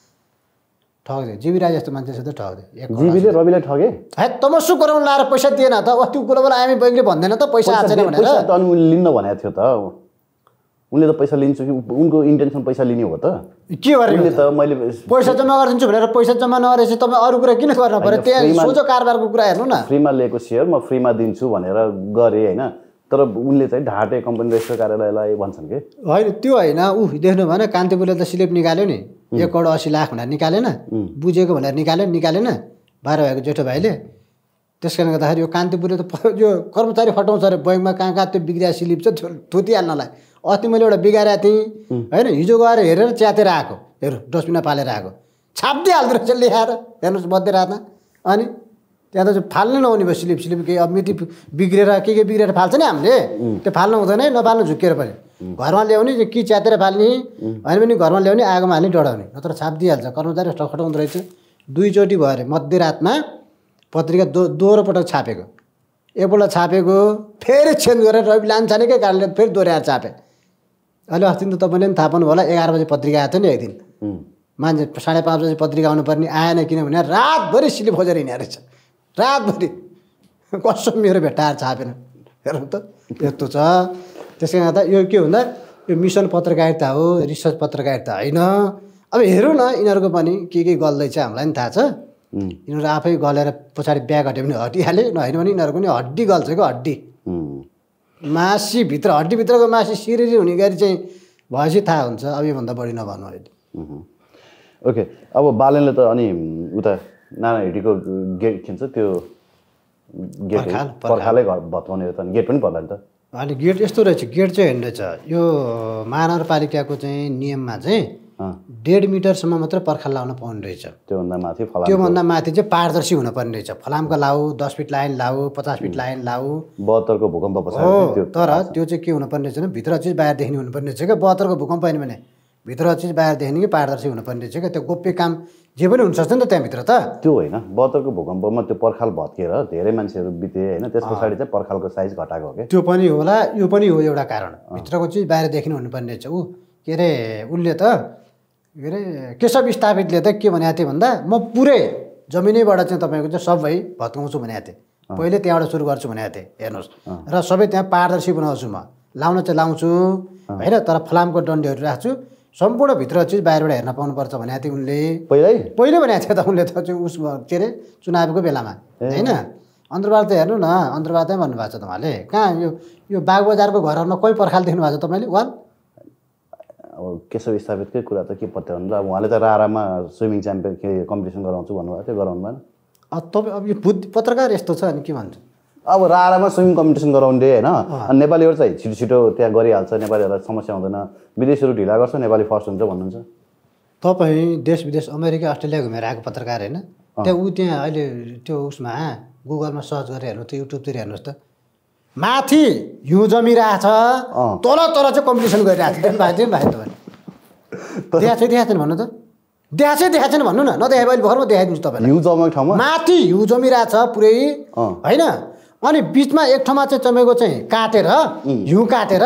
Speaker 1: ठग्यो जीवी राई जस्तो मान्छेसित ठग्यो जीवीले रविलाई ठगे है तमसु गराउनु लाएर पैसा दिएन त अस्ति उसको बेला आमी बैङ्कले भन्दैन त पैसा आएको छैन भनेर त अनि
Speaker 2: लिन्न भनेको थियो त उनले त पैसा लिन्छु कि उनको इन्टेन्सन पैसा लिने हो त के गर्ने
Speaker 1: त मैले पैसा जम्मा गरिदिन्छु भनेर पैसा जम्मा नगरेपछि तपाईँ अरू कुरा किन गर्नु पऱ्यो त्यहाँ सोझो कारोबारको कुरा हेर्नु न
Speaker 2: फ्रीमा लिएको सेयर म फ्रीमा दिन्छु भनेर गरेँ होइन तर उनले चाहिँ ढाटे कम्पनी रेस्टर कार्यालयलाई भन्छन् कि
Speaker 1: होइन त्यो होइन ऊ देख्नु भएन कान्तिपुरले त स्लिप निकाल्यो नि एक करोड असी लाख भनेर निकालेन बुझेको भनेर निकाल्यो निकालेन बाह्र भएको जेठो भाइले त्यस कारणले गर्दाखेरि यो कान्तिपुरले त यो कर्मचारी फटाउँछ अरे बैङ्कमा कहाँ कहाँ त्यो बिग्रिया स्लिप छ थुतिहाल्नलाई अस्ति मैले एउटा बिगारेको थिएँ होइन हिजो गएर हेरेर च्यातेर आएको हेर डस्टबिनमा पालेर आएको छाप्दै हाल्दो रहेछ लेखाएर हेर्नुहोस् मध्य रातमा अनि त्यहाँ त फाल्नु नहुने भयो स्लिप स्लिप केही अब मिति बिग्रेर के के बिग्रेर फाल्छ नि हामीले त्यो फाल्नु हुँदैन है नफाल्नु झुक्किएर पनि घरमा ल्याउने त्यो कि च्यातेर फाल्ने होइन भने घरमा ल्याउने आगोमा हाल्ने डढाउने नत्र छाप दिइहाल्छ कर्मचारी खटाउँदो रहेछ दुईचोटि भयो अरे मध्यरातमा पत्रिका दो पटक छापेको एकपल्ट छापेको फेरि चेन्ज गरेर रवि लान्छानेकै कारणले फेरि दोहोऱ्याएर छापे अहिले अस्ति त तपाईँले पनि थाहा पाउनु होला एघार बजी पत्रिका आएको थियो नि एक दिन मान्छे साढे पाँच बजी पत्रिका आउनुपर्ने आएन किनभने रातभरि सिलिप खोजेर हिँडेको रहेछ रातभरि कसो मेरो भेट्टाएर छापेन हेरौँ त यस्तो छ त्यस कारण त यो के भन्दा यो मिसन पत्रकारिता हो रिसर्च पत्रकारिता होइन अब हेरौँ न यिनीहरूको पनि के के गल्दैछ हामीलाई पनि थाहा छ यिनीहरू आफै गलेर पछाडि ब्याग हट्यो भने हटिहाल्यो नहेन भने यिनीहरूको पनि हड्डी गल्छ क्या हड्डी मासीभित्र हड्डीभित्रको मासी सिरिरी हुने गरी चाहिँ भएपछि थाहा हुन्छ अब योभन्दा बढी नभन्नु
Speaker 2: अहिले ओके अब बालनले त अनि उता नाना हिँडीको गेट खिन्छ त्यो गेट पर्खालै घर भत्काउने हो त गेट पनि पर्ला नि त
Speaker 1: अनि गेट यस्तो रहेछ गेट चाहिँ होइन रहेछ यो महानगरपालिकाको चाहिँ नियममा चाहिँ डेढ मिटरसम्म मात्र पर्खाल लाउन पाउने रहेछ
Speaker 2: त्योभन्दा माथि त्योभन्दा
Speaker 1: माथि चाहिँ पारदर्शी हुनुपर्ने रहेछ फलामको लाऊ दस फिट लाइन लाऊ पचास फिट लाइन लाऊ
Speaker 2: बहत्तरको भूकम्प हो तर
Speaker 1: त्यो चाहिँ के हुनुपर्ने रहेछ भने भित्र चाहिँ बाहिर देख्ने हुनुपर्ने रहेछ क्या बहत्तरको भूकम्प होइन भने भित्र चाहिँ बाहिरदेखि कि पारदर्शी हुनुपर्ने रहेछ क्या त्यो गोप्य काम जे पनि हुनसक्छ नि त त्यहाँभित्र त
Speaker 2: त्यो होइन बत्तरको भूकम्पमा त्यो पर्खाल भत्केर धेरै मान्छेहरू बिते होइन त्यस पछाडि चाहिँ पर्खालको साइज घटाएको क्या त्यो
Speaker 1: पनि होला यो पनि हो एउटा कारण भित्रको चिज देखिनु हुनुपर्ने रहेछ ऊ के अरे उसले त के अरे केशव स्थापितले त के भनेको थिएँ भन्दा म पुरै जमिनैबाट चाहिँ तपाईँको चाहिँ सबै भत्काउँछु भनेको थिएँ पहिले त्यहाँबाट सुरु गर्छु भनेको थिएँ हेर्नुहोस् र सबै त्यहाँ पारदर्शी बनाउँछु म लाउन चाहिँ लाउँछु होइन तर फलामको डन्डीहरू राख्छु सम्पूर्णभित्र चाहिँ बाहिरबाट हेर्न पाउनुपर्छ भनेको थियो उनले पहिल्यै पहिल्यै भनेको थियो त उनले त चाहिँ उस के अरे चुनावको बेलामा होइन अन्तर्वाद त हेर्नु न अन्तर्वादै भन्नुभएको छ त कहाँ यो यो बाग बजारको घरहरूमा कोही पर्खाल देख्नु भएको छ तपाईँले वाल
Speaker 2: अब केशव स्थापितकै कुरा त के पत्याउनु त अब उहाँले त रारामा स्विमिङ च्याम्पियन के कम्पिटिसन गराउँछु भन्नुभएको थियो गराउनु भएन
Speaker 1: तपाईँ अब यो बुद्धि पत्रकार यस्तो छ अनि के भन्छ
Speaker 2: अब रारामा स्विमिङ कम्पिटिसन गराउने होइन नेपालीहरू चाहिँ छिटो छिटो त्यहाँ गरिहाल्छ नेपालीहरूलाई समस्या हुँदैन विदेशीहरू ढिला गर्छ नेपाली फर्स्ट हुन्छ भन्नुहुन्छ
Speaker 1: तपाईँ देश विदेश अमेरिका अस्ट्रेलिया घुमेर आएको पत्रकार होइन त्यहाँ ऊ त्यहाँ अहिले त्यो उसमा गुगलमा सर्च गरेर हेर्नु त युट्युबतिर हेर्नुहोस् त माथि हिउँ छ तल तल चाहिँ कम्पिटिसन गरिरहेको छ भाइ भाइ [LAUGHS] देखाएको चाहिँ देखाएको छैन भन्नु त देखाएको चाहिँ देखाएको छैन भन्नु न नदेखाए अहिले भर्खरमा देखाइदिन्छु तपाईँलाई ठाउँमा माथि हिउँ जमिरहेछ पुरै होइन अनि बिचमा एक ठाउँमा चाहिँ तपाईँको चाहिँ काटेर हिउँ काटेर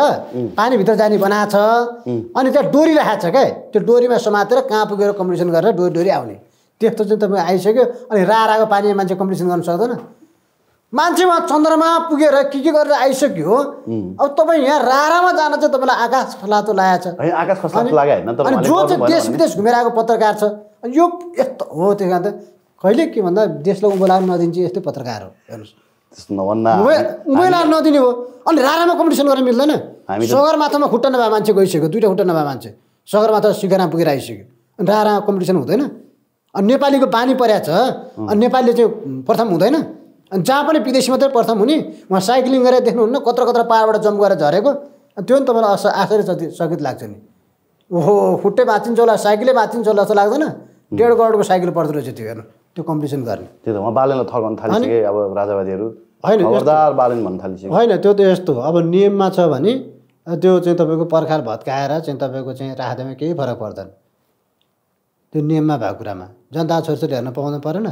Speaker 1: पानीभित्र जाने बनाएको छ अनि त्यहाँ डोरी राखेको छ क्या त्यो डोरीमा समातेर कहाँ पुगेर कम्पिटिसन गरेर डोरी डोरी आउने त्यस्तो चाहिँ तपाईँ आइसक्यो अनि राराको पानीमा मान्छे कम्पिटिसन गर्न सक्दैन मान्छे उहाँ चन्द्रमा पुगेर के के गरेर आइसक्यो अब तपाईँ यहाँ रारामा जान चाहिँ तपाईँलाई आकाश फलातो लागेको छ अनि जो चाहिँ देश विदेश घुमेर आएको पत्रकार छ यो यस्तो हो त्यही कारण त कहिले के भन्दा देशलाई उँभो लाग्नु नदिन्छ यस्तै पत्रकार हो
Speaker 2: हेर्नुहोस् त्यस्तो नभन्न
Speaker 1: महिलाहरू नदिने हो अनि रारामा कम्पिटिसन गर्न मिल्दैन सगरमाथामा खुट्टा नभए मान्छे गइसक्यो दुइटा खुट्टा नभए मान्छे सगरमाथा सिगारामा पुगेर आइसक्यो अनि रारामा कम्पिटिसन हुँदैन अनि नेपालीको बानी परेको छ अनि नेपालीले चाहिँ प्रथम हुँदैन अनि जहाँ पनि विदेशी मात्रै प्रथम हुने उहाँ साइक्लिङ गरेर देख्नुहुन्न कत्र कत्र पाहाडबाट जम्प गरेर झरेको अनि त्यो नि तपाईँलाई अस आश्चर्य चकित लाग्छ नि ओहो खुट्टै बाँचिन्छ होला साइकलै बाँचिन्छ होला जस्तो लाग्दैन डेढ करोडको साइकल पर्दो रहेछ त्यो हेर्नु त्यो कम्पिटिसन गर्ने
Speaker 2: त्यो त बालनलाई थर्काउनु थालिसके अब राजावादीहरू होइन बालन भन्नु थालिसक्यो होइन
Speaker 1: त्यो त यस्तो अब नियममा छ भने त्यो चाहिँ तपाईँको पर्खाल भत्काएर चाहिँ तपाईँको चाहिँ राख्दामा केही फरक पर्दैन त्यो नियममा भएको कुरामा जनता छोरीछोरी हेर्न पाउनु परेन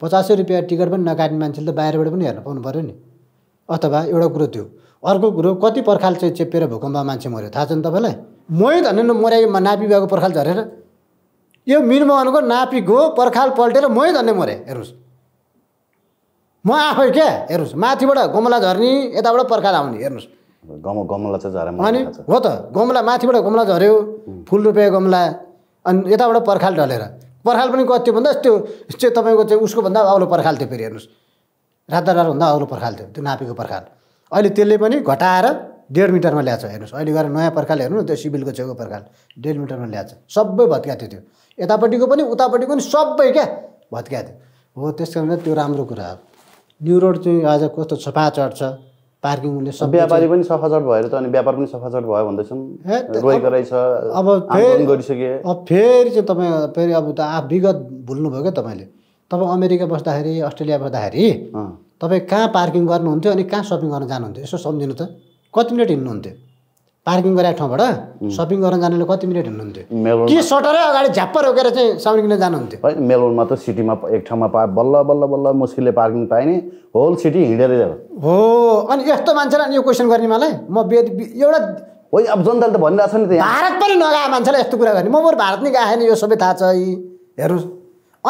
Speaker 1: पचासै रुपियाँ टिकट पनि नकाट्ने मान्छेले त बाहिरबाट पनि हेर्न पाउनु पऱ्यो नि अथवा एउटा कुरो त्यो अर्को कुरो कति पर्खाल चाहिँ चेपेर भूकम्पमा मान्छे मऱ्यो थाहा छ नि तपाईँलाई मै धन्न मरे नापी भएको पर्खाल झरेर यो मिनमोहनको नापी गो पर्खाल पल्टेर मै धन्ने मरेँ हेर्नुहोस् म आफै क्या हेर्नुहोस् माथिबाट गमला झर्ने यताबाट पर्खाल आउने हेर्नुहोस् गमला चाहिँ अनि हो त गमला माथिबाट गमला झऱ्यो फुल रुपियाँ गमला अनि यताबाट पर्खाल ढलेर पर्खाल पनि कति भन्दा त्यो चाहिँ तपाईँको चाहिँ उसको भन्दा अग्लो पर्खाल थियो फेरि हेर्नुहोस् भन्दा अग्लो पर्खाल थियो त्यो नापीको पर्खाल अहिले त्यसले पनि घटाएर डेढ मिटरमा ल्याएको छ हेर्नुहोस् अहिले गएर नयाँ प्रकारले हेर्नु न त्यो सिभिलको छेउको प्रकार डेढ मिटरमा ल्याएको छ सबै भत्काएको थियो त्यो यतापट्टिको पनि उतापट्टिको पनि सबै क्या भत्किएको थियो हो त्यस कारण त्यो राम्रो कुरा हो न्यु रोड चाहिँ आज कस्तो सफा चढ्छ पार्किङ हुने सब व्यापारी पनि सफाचट भएर त अनि
Speaker 2: व्यापार पनि सफाचट भयो भन्दैछन् अब फेरि गरिसके
Speaker 1: अब फेरि चाहिँ तपाईँ फेरि अब त आ विगत भुल्नुभयो क्या तपाईँले तपाईँ अमेरिका बस्दाखेरि अस्ट्रेलिया बस्दाखेरि तपाईँ कहाँ पार्किङ गर्नुहुन्थ्यो अनि कहाँ सपिङ गर्न जानुहुन्थ्यो यसो सम्झिनु त कति मिनट हिँड्नुहुन्थ्यो पार्किङ गरेको ठाउँबाट सपिङ गर्न जानेले कति मिनट
Speaker 2: हिँड्नुहुन्थ्यो के
Speaker 1: सटरै अगाडि
Speaker 2: झ्याप्प रोकेर चाहिँ किन्न जानुहुन्थ्यो है मेलबोर्नमा त सिटीमा एक ठाउँमा पा बल्ल बल्ल बल्ल मुस्किलले पार्किङ
Speaker 1: पाएँ नि होल सिटी हिँडेर हो अनि यस्तो मान्छेलाई यो क्वेसन गर्ने मलाई म बेद एउटा होइन अब जनताले त भनिरहेको छ नि त भारत पनि नगाए मान्छेलाई यस्तो कुरा गर्ने म बरु भारत नै गएको छैन यो सबै थाहा छ यी हेर्नुहोस्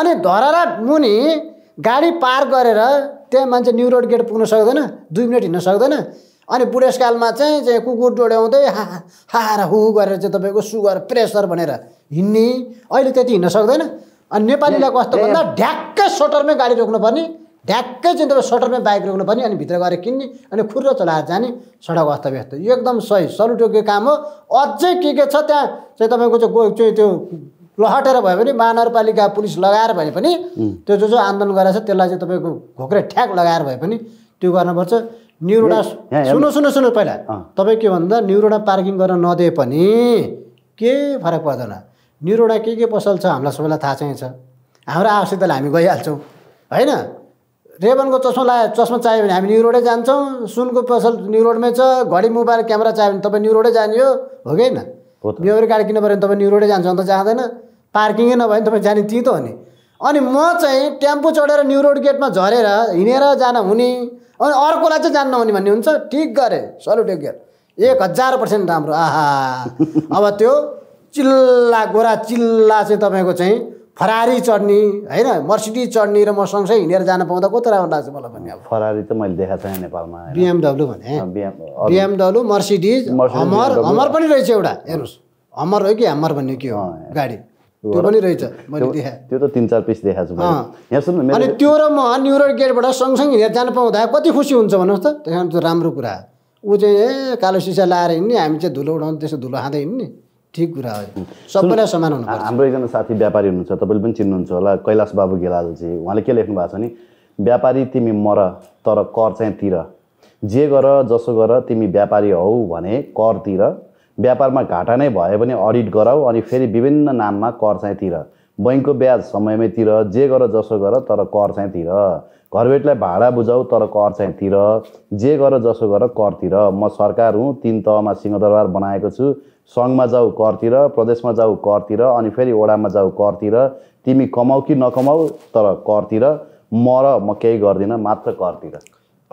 Speaker 1: अनि धरेर मुनि गाडी पार गरेर त्यहाँ मान्छे न्यु रोड गेट पुग्न सक्दैन दुई मिनट हिँड्न सक्दैन अनि बुढेसकालमा चाहिँ चाहिँ कुकुर डोड्याउँदै हा हार हु गरेर चाहिँ तपाईँको सुगर प्रेसर भनेर हिँड्ने अहिले त्यति हिँड्न सक्दैन अनि नेपालीलाई कस्तो भन्दा ढ्याक्कै सटरमै गाडी रोक्नुपर्ने ढ्याक्कै चाहिँ तपाईँ सटरमै बाइक रोक्नुपर्ने अनि भित्र गएर किन्ने अनि खुर्रो चलाएर जाने सडक अस्तव्यस्त यो एकदम सही सलुटोको काम हो अझै के के छ त्यहाँ चाहिँ तपाईँको चाहिँ चाहिँ त्यो लहटेर भयो भने महानगरपालिका पुलिस लगाएर भए पनि त्यो जो जो आन्दोलन गरेर छ त्यसलाई चाहिँ तपाईँको घोक्रे ठ्याक लगाएर भए पनि त्यो गर्नुपर्छ न्युरोडा सुन्नु सुन्नु सुन्नु पहिला तपाईँ के भन्दा न्युरोडा पार्किङ गर्न नदिए पनि के फरक पर्दैन न्युरोडा के के पसल छ हामीलाई सबैलाई थाहा चाहिन्छ छ हाम्रो आवश्यकताले हामी गइहाल्छौँ होइन रेबनको चस्मा लायो चस्मा चाहियो भने हामी न्युरोडै जान्छौँ सुनको पसल न्युरोडमै छ घडी मोबाइल क्यामेरा चाहियो भने तपाईँ न्युरोडै जाने हो कि होइन मेमोरी कार्ड किन्नु पऱ्यो भने तपाईँ न्युरोडै जान्छ अन्त जाँदैन पार्किङै नभए भने तपाईँ जाने त्यहीँ त हो नि अनि म चाहिँ टेम्पो चढेर न्यु रोड गेटमा झरेर हिँडेर जान हुने अनि अर्कोलाई चाहिँ जान्न हुने भन्ने हुन्छ ठिक गरेँ सल्युट गेट एक हजार पर्सेन्ट राम्रो आहा अब त्यो चिल्ला गोरा चिल्ला चाहिँ तपाईँको चाहिँ फरारी चढ्ने होइन मर्सिडी चढ्ने र म सँगसँगै हिँडेर जान पाउँदा कस्तो राम्रो लाग्छ मलाई पनि अब
Speaker 2: फरारी त मैले देखाएको छैन नेपालमा
Speaker 1: बिएमडब्लु भने बिएमडब्लु मर्सिडिज
Speaker 2: हमर हमर
Speaker 1: पनि रहेछ एउटा हेर्नुहोस् हमर हो कि हमर भन्ने के हो गाडी त्यो
Speaker 2: त तिन चार पिस देखाएको छु यहाँ सुन्नु अनि
Speaker 1: त्यो र म न्युरल गेटबाट सँगसँगै हिँडेर जानु पाउँदा कति खुसी हुन्छ भन्नुहोस् त त्यस कारण त्यो राम्रो कुरा ऊ चाहिँ ए कालो सिसा लाएर हिँड्ने हामी चाहिँ धुलो उडाउनु त्यस्तो धुलो हाँदै हिँड्ने ठिक कुरा हो सबैलाई समान हुनु हाम्रो एकजना
Speaker 2: साथी व्यापारी हुनुहुन्छ तपाईँले पनि चिन्नुहुन्छ होला कैलाश बाबु गेलालजी उहाँले के लेख्नु भएको छ नि व्यापारी तिमी मर तर कर चाहिँ तिर जे गर जसो गर तिमी व्यापारी हौ भने कर तिर व्यापारमा घाटा नै भए पनि अडिट गराऊ अनि फेरि विभिन्न नाममा कर चाहिँ तिर बैङ्कको ब्याज समयमै तिर जे गर जसो गर तर कर चाहिँ तिर घरबेटलाई भाडा बुझाऊ तर कर चाहिँ तिर जे गर जसो गर करतिर म सरकार हुँ तिन तहमा सिंहदरबार बनाएको छु सङ्घमा जाऊ करतिर प्रदेशमा जाऊ करतिर अनि फेरि ओडामा जाऊ करतिर तिमी कमाऊ कि नकमाऊ तर करतिर म र म केही गर्दिनँ मात्र करतिर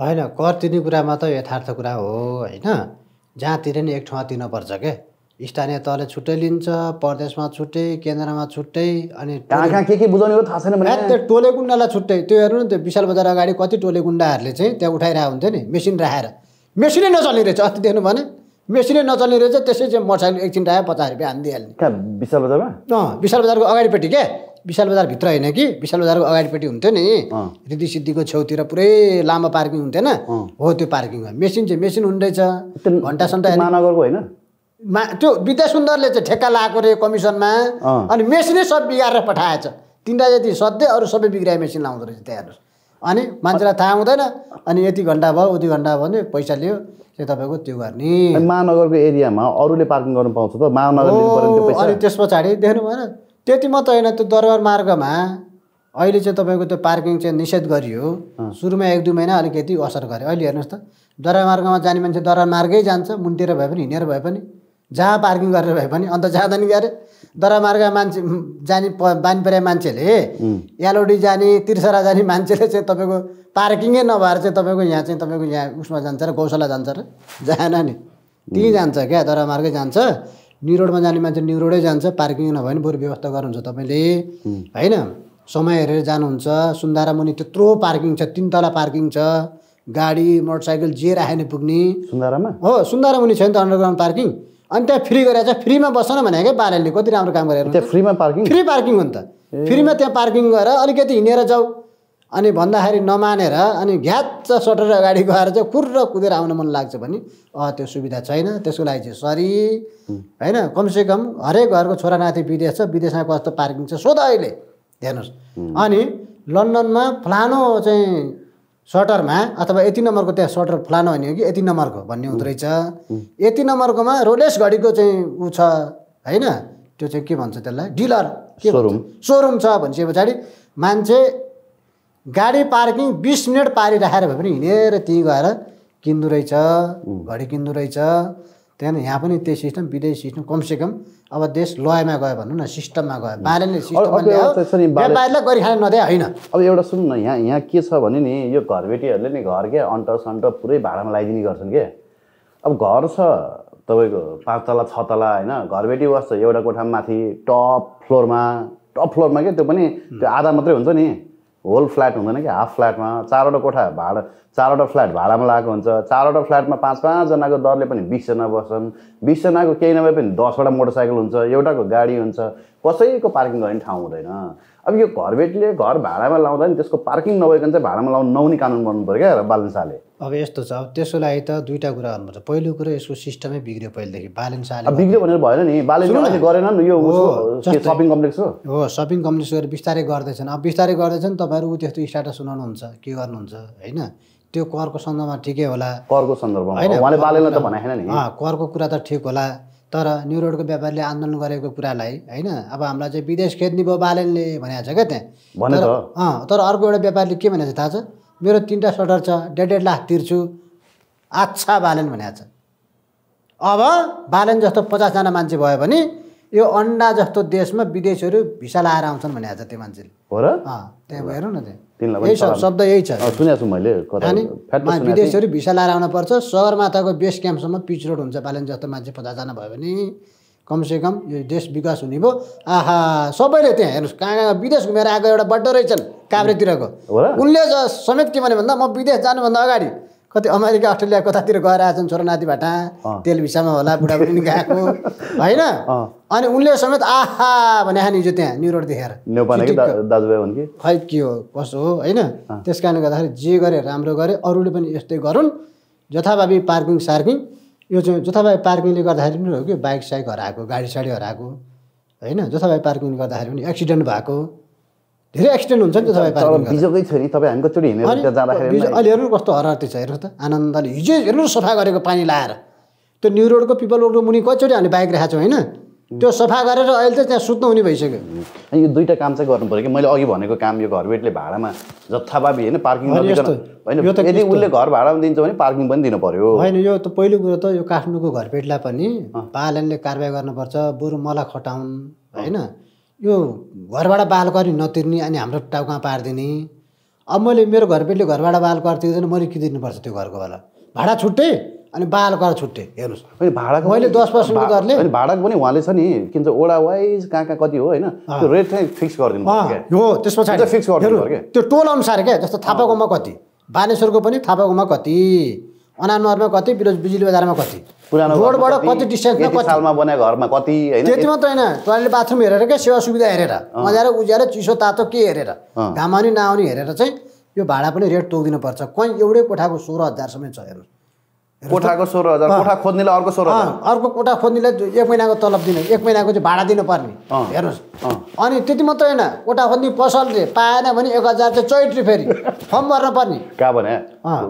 Speaker 1: होइन कर तिर्ने कुरामा त यथार्थ कुरा हो होइन जहाँतिर नि एक ठाउँमा तिर्नुपर्छ के स्थानीय तहले छुट्टै लिन्छ प्रदेशमा छुट्टै केन्द्रमा छुट्टै अनि के के बुझाउने हो थाहा छैन त्यो टोले गुन्डालाई छुट्टै त्यो हेर्नु नि त्यो विशाल बजार अगाडि कति टोले गुन्डाहरूले चाहिँ त्यहाँ उठाइरहेको हुन्थ्यो नि मेसिन राखेर मेसिनै नचल्ने रहेछ अस्ति देख्नु भने मेसिनै नचल्ने रहेछ त्यसै चाहिँ मोटरसाइकल एकछिन राखेर पचास रुपियाँ हानिदिइहाल्ने विशाल बजारमा अँ विशाल बजारको अगाडिपट्टि के विशाल बजारभित्र होइन कि विशाल बजारको अगाडिपट्टि हुन्थ्यो नि रिद्धि सिद्धिको छेउतिर पुरै लामो पार्किङ हुन्थेन हो त्यो पार्किङमा मेसिन चाहिँ मेसिन हुँदै रहेछ घन्टा सन्टा महानगरको होइन मा त्यो विद्या सुन्दरले चाहिँ ठेक्का लगाएको रे कमिसनमा अनि मेसिनै सब बिगारेर पठाएछ तिनवटा जति सधैँ अरू सबै बिग्रिया मेसिन लाउँदो रहेछ त्यहाँ हेर्नुहोस् अनि मान्छेलाई थाहा हुँदैन अनि यति घन्टा भयो उति घन्टा भयो भने पैसा लियो त्यो तपाईँको त्यो गर्ने महानगरको एरियामा
Speaker 2: अरूले पार्किङ गर्नु पाउँछ त महानगर अनि
Speaker 1: त्यस पछाडि देख्नु भएन त्यति मात्रै होइन त्यो दरबार मार्गमा अहिले चाहिँ तपाईँको त्यो पार्किङ चाहिँ निषेध गरियो सुरुमा एक दुई महिना अलिकति असर गऱ्यो अहिले हेर्नुहोस् त दरबार मार्गमा जाने मान्छे दरबार मार्गै जान्छ मुन्टेर भए पनि हिँडेर भए पनि जहाँ पार्किङ गरेर भए पनि अन्त जाँदा नि गरे दरबार मार्ग मान्छे जाने बानी परे मान्छेले यालोडी जाने तिर्सरा जाने मान्छेले चाहिँ तपाईँको पार्किङै नभएर चाहिँ तपाईँको यहाँ चाहिँ तपाईँको यहाँ उसमा जान्छ र गौशाला जान्छ र जाएन नि त्यहीँ जान्छ क्या दरबार मार्गै जान्छ न्यु रोडमा जाने मान्छे न्यु रोडै जान्छ पार्किङ नभए पनि बरु व्यवस्था गर्नुहुन्छ तपाईँले होइन समय हेरेर जानुहुन्छ सुन्दारा मुनि त्यत्रो पार्किङ छ तिन तला पार्किङ छ गाडी मोटरसाइकल जे राखेन पुग्ने सुन्दारामा हो सुन्दारा मुनि नि त अन्डरग्राउन्ड पार्किङ अनि त्यहाँ फ्री गरेर चाहिँ फ्रीमा बस्न भने क्या बालहरूले कति राम्रो काम गरेर फ्रीमा पार्किङ फ्री पार्किङ हो नि त फ्रीमा त्यहाँ पार्किङ गरेर अलिकति हिँडेर जाऊ अनि भन्दाखेरि नमानेर अनि घ्याच सटेर अगाडि गएर चाहिँ कुर्र कुदेर आउन मन लाग्छ भने अँ त्यो सुविधा छैन त्यसको लागि चाहिँ सरी होइन कमसेकम हरेक घरको छोरा नाति विदेश छ विदेशमा कस्तो पार्किङ छ सोध अहिले हेर्नुहोस् अनि लन्डनमा फलानो चाहिँ सटरमा अथवा यति नम्बरको त्यहाँ सटर फलानो होइन कि यति नम्बरको भन्ने हुँदो रहेछ यति नम्बरकोमा रोलेस घडीको चाहिँ ऊ छ होइन त्यो चाहिँ के भन्छ त्यसलाई डिलर के सोरुम सोरुम छ भनिसके पछाडि मान्छे गाडी पार्किङ बिस मिनट पारिराखेर भए पनि हिँडेर त्यहीँ गएर किन्दो रहेछ घडी किन्दो रहेछ त्यहाँदेखि यहाँ पनि त्यही सिस्टम विदेश सिस्टम कमसेकम अब देश लयमा गयो भनौँ न सिस्टममा गयो बाहिरले सिस्टमलाई गरिखाने नदिए होइन
Speaker 2: अब एउटा सुन्नु न यहाँ यहाँ के छ भने नि यो घरबेटीहरूले नि घर घरकै अन्ट सन्ट पुरै भाडामा लगाइदिने गर्छन् क्या अब घर छ तपाईँको पाँच तला छ तला होइन घरबेटी बस्छ एउटा कोठामा माथि टप फ्लोरमा टप फ्लोरमा क्या त्यो पनि त्यो आधा मात्रै हुन्छ नि होल फ्ल्याट हुँदैन कि हाफ फ्ल्याटमा चारवटा कोठा भाडा चारवटा फ्ल्याट भाडामा लगाएको हुन्छ चारवटा फ्ल्याटमा पाँच पाँचजनाको दरले पनि बिसजना बस्छन् बिसजनाको केही नभए पनि दसवटा मोटरसाइकल हुन्छ एउटाको गाडी हुन्छ कसैको पार्किङ गर्ने ठाउँ हुँदैन अब यो घरबेटीले घर भाडामा लाउँदा नि त्यसको पार्किङ नभइकन चाहिँ भाडामा लाउनु नहुने कानुन बनाउनु पऱ्यो क्या बालन्साले
Speaker 1: अब यस्तो छ अब त्यसको लागि त दुईवटा कुरा गर्नुपर्छ पहिलो कुरो यसको सिस्टमै बिग्रियो पहिलेदेखि बालेन्साले बिग्रियो
Speaker 2: भनेर भएन नि बालेन्साले गरेन नि यो सपिङ कम्प्लेक्स
Speaker 1: हो सपिङ कम्प्लेक्स गरेर बिस्तारै गर्दैछन् अब बिस्तारै गर्दैछन् तपाईँहरू ऊ त्यस्तो स्टाटस सुनाउनुहुन्छ के गर्नुहुन्छ होइन त्यो करको सन्दर्भमा ठिकै होला
Speaker 2: करको सन्दर्भमा होइन नि
Speaker 1: करको कुरा त ठिक होला तर न्यूरोडको व्यापारीले आन्दोलन गरेको कुरालाई होइन अब हामीलाई चाहिँ विदेश खेद्ने भयो बालनले भनेको छ क्या त्यहाँ अँ तर अर्को एउटा व्यापारीले के भनेको छ थाहा छ मेरो तिनवटा सटर छ डेढ डेढ लाख तिर्छु आच्छा बालन भनेको छ अब बालन जस्तो पचासजना मान्छे भयो भने यो अन्डा जस्तो देशमा विदेशीहरू भिसा लाएर आउँछन् भनेको छ त्यो मान्छेले हो र त्यहाँ भएर
Speaker 2: न शब्द यही छ सुनेको छु मैले विदेशहरू
Speaker 1: भिसा लाएर आउनुपर्छ सगरमाथाको बेस क्याम्पसम्म पिच रोड हुन्छ पालन जस्तो मान्छे पचासजना भयो भने कमसेकम यो देश विकास हुने भयो आहा सबैले त्यहाँ हेर्नुहोस् कहाँ कहाँ विदेश घुमेर आएको एउटा बड्डो रहेछन् काभ्रेतिरको उनले समेत के भन्यो भन्दा म विदेश जानुभन्दा अगाडि कति अमेरिका अस्ट्रेलिया कतातिर गएर आएछन् छोरा नातिबाट भाटा भिसामा होला पनि गएको होइन अनि उनले समेत आहा भने हिजो त्यहाँ रोड देखेर खै के हो कसो हो होइन त्यस कारणले गर्दाखेरि जे गरे राम्रो गरे अरूले पनि यस्तै गरून् जथाभावी पार्किङ सार्किङ यो चाहिँ जथाभावी पार्किङले गर्दाखेरि पनि हो कि बाइक साइक हराएको गाडी साडी हराएको होइन जथाभावी पार्किङले गर्दाखेरि पनि एक्सिडेन्ट भएको धेरै एक्सिडेन्ट हुन्छ नि त तपाईँ बिजोकै छ नि तपाईँ हामी कतिचोटि हिँडेर जाँदाखेरि अहिले हेर्नु कस्तो हरारती छ हेर्नु त आनन्दले हिजो हेर्नु सफा गरेको पानी लाएर त्यो न्यु रोडको पिपल रोडको मुनि कतिचोटि हामी बाइक राखेको छौँ होइन त्यो सफा गरेर अहिले चाहिँ त्यहाँ सुत्न हुने भइसक्यो
Speaker 2: यो दुईवटा काम चाहिँ गर्नु पऱ्यो कि मैले अघि भनेको काम यो घरबेटले भाडामा
Speaker 1: जथाभावी होइन पार्किङ होइन
Speaker 2: यदि उसले घर भाडामा दिन्छ भने पार्किङ पनि दिनु पऱ्यो होइन
Speaker 1: यो त पहिलो कुरो त यो काठमाडौँको घरपेटलाई पनि पालनले कारवाही गर्नुपर्छ बरु मलाई खटाउन् होइन यो घरबाट बाल नतिर्ने अनि हाम्रो टाउकामा पारिदिने अब मैले मेरो घरपेटले घरबाट बाल तिर्दैन मैले के दिनुपर्छ त्यो घरको वाला भाडा छुट्टै अनि बाल कर छुट्टै हेर्नुहोस् भाडाको मैले दस पर्सेन्ट गर्ने अनि
Speaker 2: भाडाको पनि उहाँले छ नि किन ओडा वाइज कहाँ कहाँ कति हो होइन त्यो रेट चाहिँ फिक्स गरिदिनु
Speaker 1: हो त्यस पछाडि फिक्स गरिदिनु त्यो टोल अनुसार क्या जस्तो थापाकोमा कति बानेश्वरको पनि थापाकोमा कति अनानुहारमा कति बिरोज बिजुली बजारमा कति रोडबाट कति डिस्टेन्समा सालमा
Speaker 2: घरमा कति त्यति मात्र
Speaker 1: होइन टोइलेट बाथरुम हेरेर क्या सेवा सुविधा हेरेर मजाले उज्याएर चिसो तातो के हेरेर घाम आउने नआउने हेरेर चाहिँ यो भाडा पनि रेट तोकिदिनुपर्छ कहीँ एउटै कोठाको सोह्र हजारसम्म छ हेर्नुहोस्
Speaker 2: कोठाको सोह्र हजार कोठा खोज्नेलाई अर्को सोह्र
Speaker 1: अर्को कोठा खोज्नेलाई एक महिनाको तलब दिनु एक महिनाको चाहिँ भाडा दिनुपर्ने
Speaker 2: हेर्नुहोस्
Speaker 1: अनि त्यति मात्रै होइन कोठा खोज्ने पसलले पाएन भने एक हजार चाहिँ चैत्री फेरि फर्म भर्न पर्ने
Speaker 2: कहाँ भने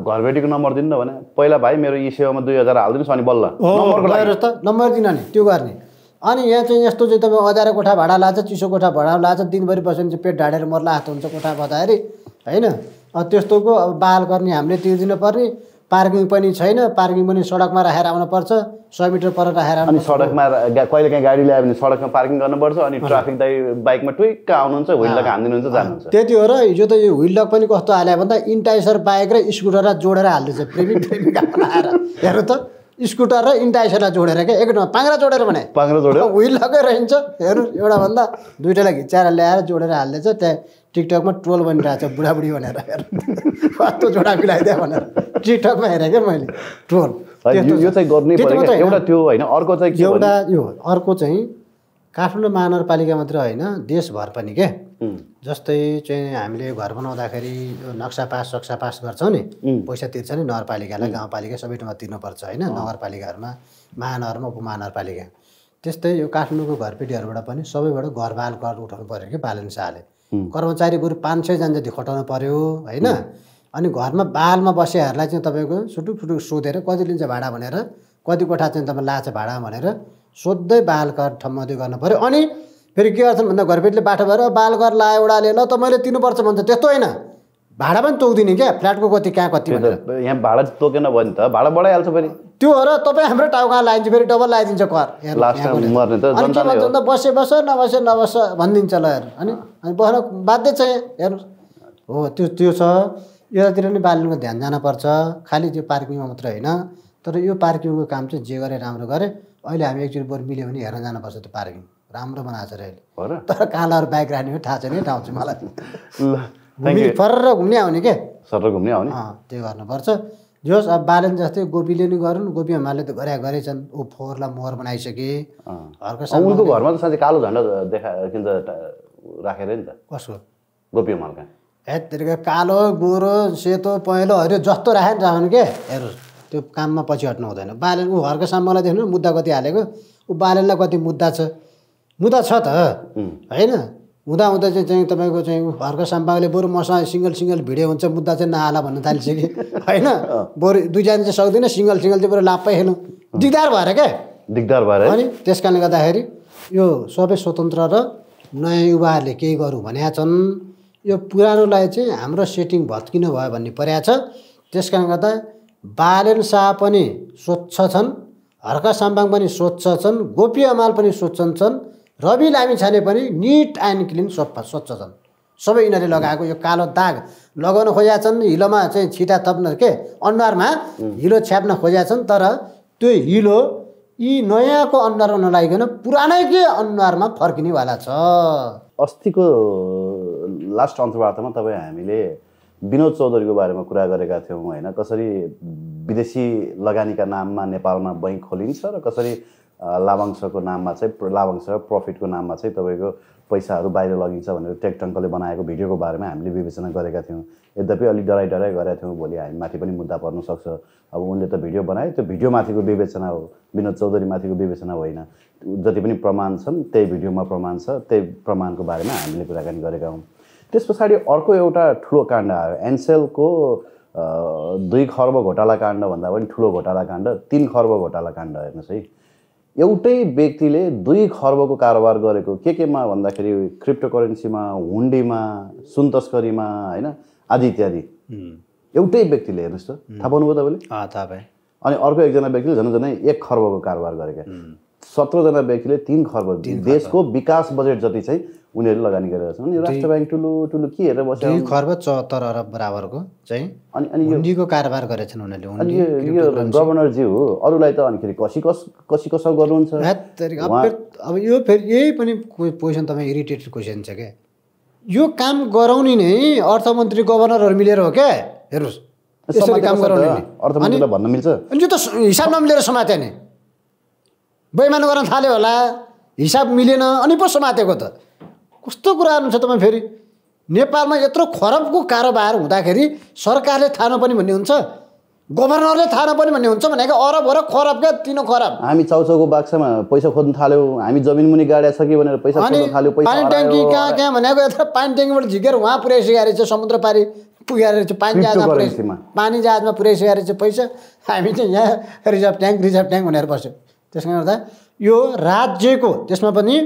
Speaker 2: घरबेटीको नम्बर दिनु न भने पहिला भाइ मेरो यी सेवामा दुई हजार हालिदिनुहोस् अनि बल्ल हेर्नुहोस्
Speaker 1: त नम्बर दिनु नि त्यो गर्ने अनि यहाँ चाहिँ यस्तो चाहिँ तपाईँ अधार कोठा भाडा लान्छ चिसो कोठा भाडा लान्छ दिनभरि बस्यो भने चाहिँ पेट ढाडेर मर्ला हात हुन्छ कोठा बस्दाखेरि होइन त्यस्तोको अब बाल गर्ने हामीले तिर्दिनु पर्ने पार्किङ पनि छैन पार्किङ पनि सडकमा राखेर आउनुपर्छ सय मिटर पर राखेर अनि सडकमा
Speaker 2: कहिले काहीँ गाडी ल्यायो भने सडकमा पार्किङ गर्नुपर्छ अनि ट्राफिक दाइ बाइकमा ट्विक्क आउनुहुन्छ लक हानिदिनुहुन्छ जानुहुन्छ
Speaker 1: त्यति हो र हिजो त यो लक पनि कस्तो हाल्यो भन्दा इन्टाइसर बाइक र स्कुटर जोडेर हाल्दैछ प्रेमी [LAUGHS] प्रेमी बनाएर हेर्नु त स्कुटर र इन्टाइसरलाई जोडेर क्या एक ठाउँमा पाङ्रा जोडेर भने पाङ्रा जोडेर लकै रहन्छ हेर्नु एउटा भन्दा दुइटालाई घिचाएर ल्याएर जोडेर हाल्दैछ त्यहाँ टिकटकमा ट्रोल बनिरहेको छ बुढाबुढी भनेर
Speaker 2: कस्तो जोडा मिलाइदियो भनेर टिकटकमा हेरेँ क्या मैले ट्रोल
Speaker 1: यो चाहिँ एउटा त्यो होइन अर्को चाहिँ एउटा यो अर्को चाहिँ काठमाडौँ महानगरपालिका मात्र होइन देशभर पनि के जस्तै चाहिँ हामीले घर बनाउँदाखेरि यो नक्सा पास सक्सा पास गर्छौँ नि पैसा तिर्छ नि नगरपालिकालाई गाउँपालिका सबै ठाउँमा तिर्नुपर्छ होइन नगरपालिकाहरूमा महानगरमा उपमहानगरपालिका त्यस्तै यो काठमाडौँको घरपेटीहरूबाट पनि सबैबाट बाल कर उठाउनु पऱ्यो कि बालन शाहले कर्मचारी बरु पाँच सयजना जति खटाउनु पऱ्यो होइन अनि घरमा बालमा बसेहरूलाई चाहिँ तपाईँको सुटुकफुटुक सोधेर कति लिन्छ भाडा भनेर कति कोठा चाहिँ तपाईँ लाछ भाडा भनेर सोद्धै बालकर ठम्मदी गर्नु पऱ्यो अनि फेरि के गर्छन् भन्दा घरपेटले बाटो भएर बालकर लायो एउटाले ल त मैले तिर्नुपर्छ भन्छ त्यस्तो होइन भाडा पनि तोकिदिने क्या फ्ल्याटको कति कहाँ कति भनेर यहाँ भाडा तोकेन भने त भाडा बढाइहाल्छ फेरि त्यो हो र तपाईँ हाम्रो टाउका लगाइदिन्छ फेरि डबल लगाइदिन्छ कर जनता बसे बस नबस नबस भनिदिन्छ ल हेर्नु अनि अनि बस्न बाध्य चाहिँ हेर्नु हो त्यो त्यो छ यतातिर नि बाल्नुको ध्यान जानुपर्छ खालि त्यो पार्किङमा मात्र होइन तर यो पार्किङको काम चाहिँ जे गरे राम्रो गरे अहिले हामी एकचोटि बरु मिल्यो भने हेर्न जानुपर्छ त्यो पार्किङ राम्रो बनाएको छ र अहिले तर कालाहरू बाइक राख्ने थाहा छैन ठाउँ चाहिँ मलाई
Speaker 2: ल फर्र घुम्ने आउने के सर घुम्ने आउने
Speaker 1: त्यो गर्नुपर्छ जोस् अब बालन जस्तै गोपीले नि गरौँ गोपी हमाले त गरे गरेछन् ऊ फोहोरलाई मोहर बनाइसके
Speaker 2: उनको घरमा त साँच्चै कालो झन्डा देखा त राखेर नि त कसको गोपी हमालका
Speaker 1: हेतरीको कालो गोरो सेतो पहेँलो हरियो जस्तो राखे नि राख्नु के हेर्नु त्यो काममा पछि हट्नु हुँदैन बालन ऊ हर्को सामानलाई देख्नु मुद्दा कति हालेको ऊ बालनलाई कति मुद्दा छ मुद्दा छ त होइन हुँदा हुँदा चाहिँ चाहिँ तपाईँको चाहिँ घरको साम्पाले बरु मसँग सिङ्गल सिङ्गल भिडियो हुन्छ मुद्दा चाहिँ नहाला भन्न थालिसक्यो [LAUGHS] होइन बरु दुईजना चाहिँ सक्दिनँ सिङ्गल सिङ्गल चाहिँ बरु लाप्पै हेर्नु दिगदार भएर क्या
Speaker 2: दिगदार भएर अनि
Speaker 1: त्यस कारणले गर्दाखेरि यो सबै स्वतन्त्र र नयाँ युवाहरूले केही गरौँ भनेका छन् यो पुरानोलाई चाहिँ हाम्रो सेटिङ भत्किनु भयो भन्ने परेको छ त्यस कारणले गर्दा बालन शाह पनि स्वच्छ छन् हर्का साम्बाङ पनि स्वच्छ छन् गोपी अमाल पनि स्वच्छ छन् रवि लामी छाने पनि निट एन्ड क्लिन सफा स्वच्छ छन् सबै यिनीहरूले लगाएको यो कालो दाग लगाउन खोजेका छन् हिलोमा चाहिँ छिटा थप्न के अनुहारमा हिलो छ्याप्न खोजेका छन् तर त्यो हिलो यी नयाँको अनुहारमा नलागिकन पुरानैकै अनुहारमा फर्किनेवाला छ
Speaker 2: अस्तिको लास्ट अन्तर्वार्तामा तपाईँ हामीले विनोद चौधरीको बारेमा कुरा गरेका थियौँ होइन कसरी विदेशी लगानीका नाममा नेपालमा बैङ्क खोलिन्छ र कसरी लाभांशको नाममा चाहिँ लाभांश प्रफिटको नाममा चाहिँ तपाईँको पैसाहरू बाहिर लगिन्छ भनेर टेकटङ्कले बनाएको भिडियोको बारेमा हामीले विवेचना गरेका थियौँ यद्यपि अलिक डराइ डराइ गरेका थियौँ भोलि हामी माथि पनि मुद्दा पर्न सक्छ अब उनले त भिडियो बनायो त्यो भिडियोमाथिको विवेचना हो विनोद चौधरीमाथिको विवेचना होइन जति पनि प्रमाण छन् त्यही भिडियोमा प्रमाण छ त्यही प्रमाणको बारेमा हामीले कुराकानी गरेका हौँ त्यस पछाडि अर्को एउटा ठुलो काण्ड आयो एनसेलको दुई खर्ब घोटाला काण्ड भन्दा पनि ठुलो घोटाला काण्ड तिन खर्ब घोटाला काण्ड हेर्नुहोस् है एउटै व्यक्तिले दुई खर्बको कारोबार गरेको के केमा भन्दाखेरि क्रिप्टो करेन्सीमा हुन्डीमा सुन तस्करीमा होइन आदि इत्यादि एउटै व्यक्तिले हेर्नुहोस् त थाहा पाउनुभयो तपाईँले थाहा पाएँ अनि अर्को एकजना व्यक्तिले झन् झनै एक खर्बको कारोबार गरेका सत्रजना व्यक्तिले तिन खर्ब देशको विकास बजेट जति चाहिँ उनीहरू लगानी
Speaker 1: गरेका छन् राष्ट्र
Speaker 2: ब्याङ्क ठुलो ठुलो के हेरेर बस्यो दुई
Speaker 1: खर्ब चौहत्तर अरब बराबरको चाहिँ अनि अनि हुन्डीको कारोबार गरेका उनीहरूले अनि यो गभर्नरजी हो
Speaker 2: अरूलाई त अनिखेरि कसी कस
Speaker 1: कसी कसो गर्नुहुन्छ अब यो फेरि यही पनि क्वेसन तपाईँ इरिटेटेड क्वेसन छ क्या यो काम गराउने नै अर्थमन्त्री गभर्नरहरू मिलेर हो क्या हेर्नुहोस् यसरी काम गराउने भन्न मिल्छ अनि यो त हिसाब नमिलेर समाते नि बैमान गर्न थाल्यो होला हिसाब मिलेन अनि पो समातेको त कस्तो कुराहरू छ तपाईँ फेरि नेपालमा यत्रो खरबको कारोबार हुँदाखेरि सरकारले थाहा नपनि भन्ने हुन्छ गभर्नरले थाहा नपनि भन्ने हुन्छ भनेको अरब हो र खराब क्या तिनो खराब हामी
Speaker 2: चाउचाउको बाक्सामा पैसा खोज्नु थाल्यो हामी जमिन मुनि गाडिया छ कि भनेर पैसा खोज्नु थाल्यो पानी ट्याङ्की कहाँ
Speaker 1: कहाँ भनेको यत्रो पानी ट्याङ्कीबाट झिकेर उहाँ पुऱ्याइसकेको रहेछ समुद्र पारी पुगेर रहेछ पानी जहाजमा पानी जहाजमा पुऱ्याइसकेको रहेछ पैसा हामी चाहिँ यहाँ रिजर्भ ट्याङ्क रिजर्भ ट्याङ्क भनेर बस्यो त्यस गर्दा यो राज्यको त्यसमा पनि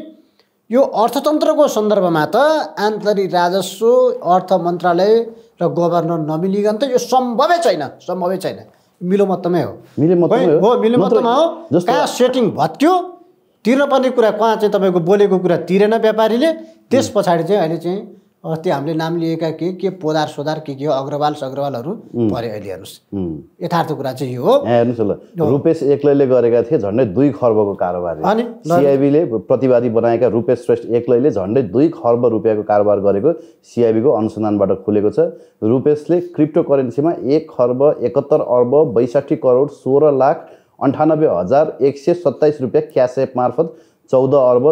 Speaker 1: यो अर्थतन्त्रको सन्दर्भमा त आन्तरिक राजस्व अर्थ मन्त्रालय र गभर्नर नमिलिकन त यो सम्भवै छैन सम्भवै छैन मिलोमतमै हो हो मतमा हो कहाँ सेटिङ भत्क्यो तिर्नुपर्ने कुरा कहाँ चाहिँ तपाईँको बोलेको कुरा तिरेन व्यापारीले त्यस पछाडि चाहिँ अहिले चाहिँ अस्ति हामीले नाम लिएका के के पोदार सोधार के के हो अग्रवाल सग्रवालहरू परे अहिले
Speaker 2: हेर्नुहोस्
Speaker 1: यथार्थ कुरा चाहिँ यो हो
Speaker 2: हेर्नुहोस् ल रुपेश एक्लैले गरेका थिए झन्डै दुई खर्बको कारोबार अनि सिआइबीले प्रतिवादी बनाएका रुपेश श्रेष्ठ एक्लैले झन्डै दुई खर्ब रुपियाँको कारोबार गरेको सिआइबीको अनुसन्धानबाट खुलेको छ रुपेशले क्रिप्टो करेन्सीमा एक खर्ब एकहत्तर अर्ब बैसाठी करोड सोह्र लाख अन्ठानब्बे हजार एक सय सत्ताइस रुपियाँ क्यास एप मार्फत चौध अर्ब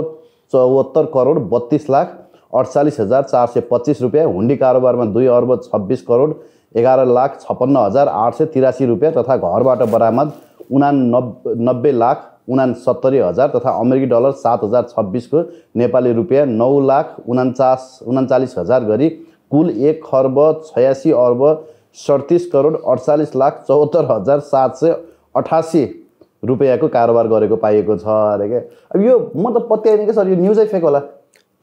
Speaker 2: चौहत्तर करोड बत्तिस लाख अडचालिस हजार चार सय पच्चिस रुपियाँ हुन्डी कारोबारमा दुई अर्ब छब्बिस करोड एघार लाख छप्पन्न हजार आठ सय तिरासी रुपियाँ तथा घरबाट बरामद उनानब्बे नब्बे लाख उनासत्तरी हजार तथा अमेरिकी डलर सात हजार छब्बिसको नेपाली रुपियाँ नौ लाख उनान्चास उनाचालिस हजार गरी कुल एक खर्ब छयासी अर्ब सडतिस करोड अडचालिस लाख चौहत्तर हजार सात सय अठासी रुपियाँको कारोबार गरेको पाइएको छ अरे क्या अब यो म त पत्याइन क्या सर यो न्युजै फेक होला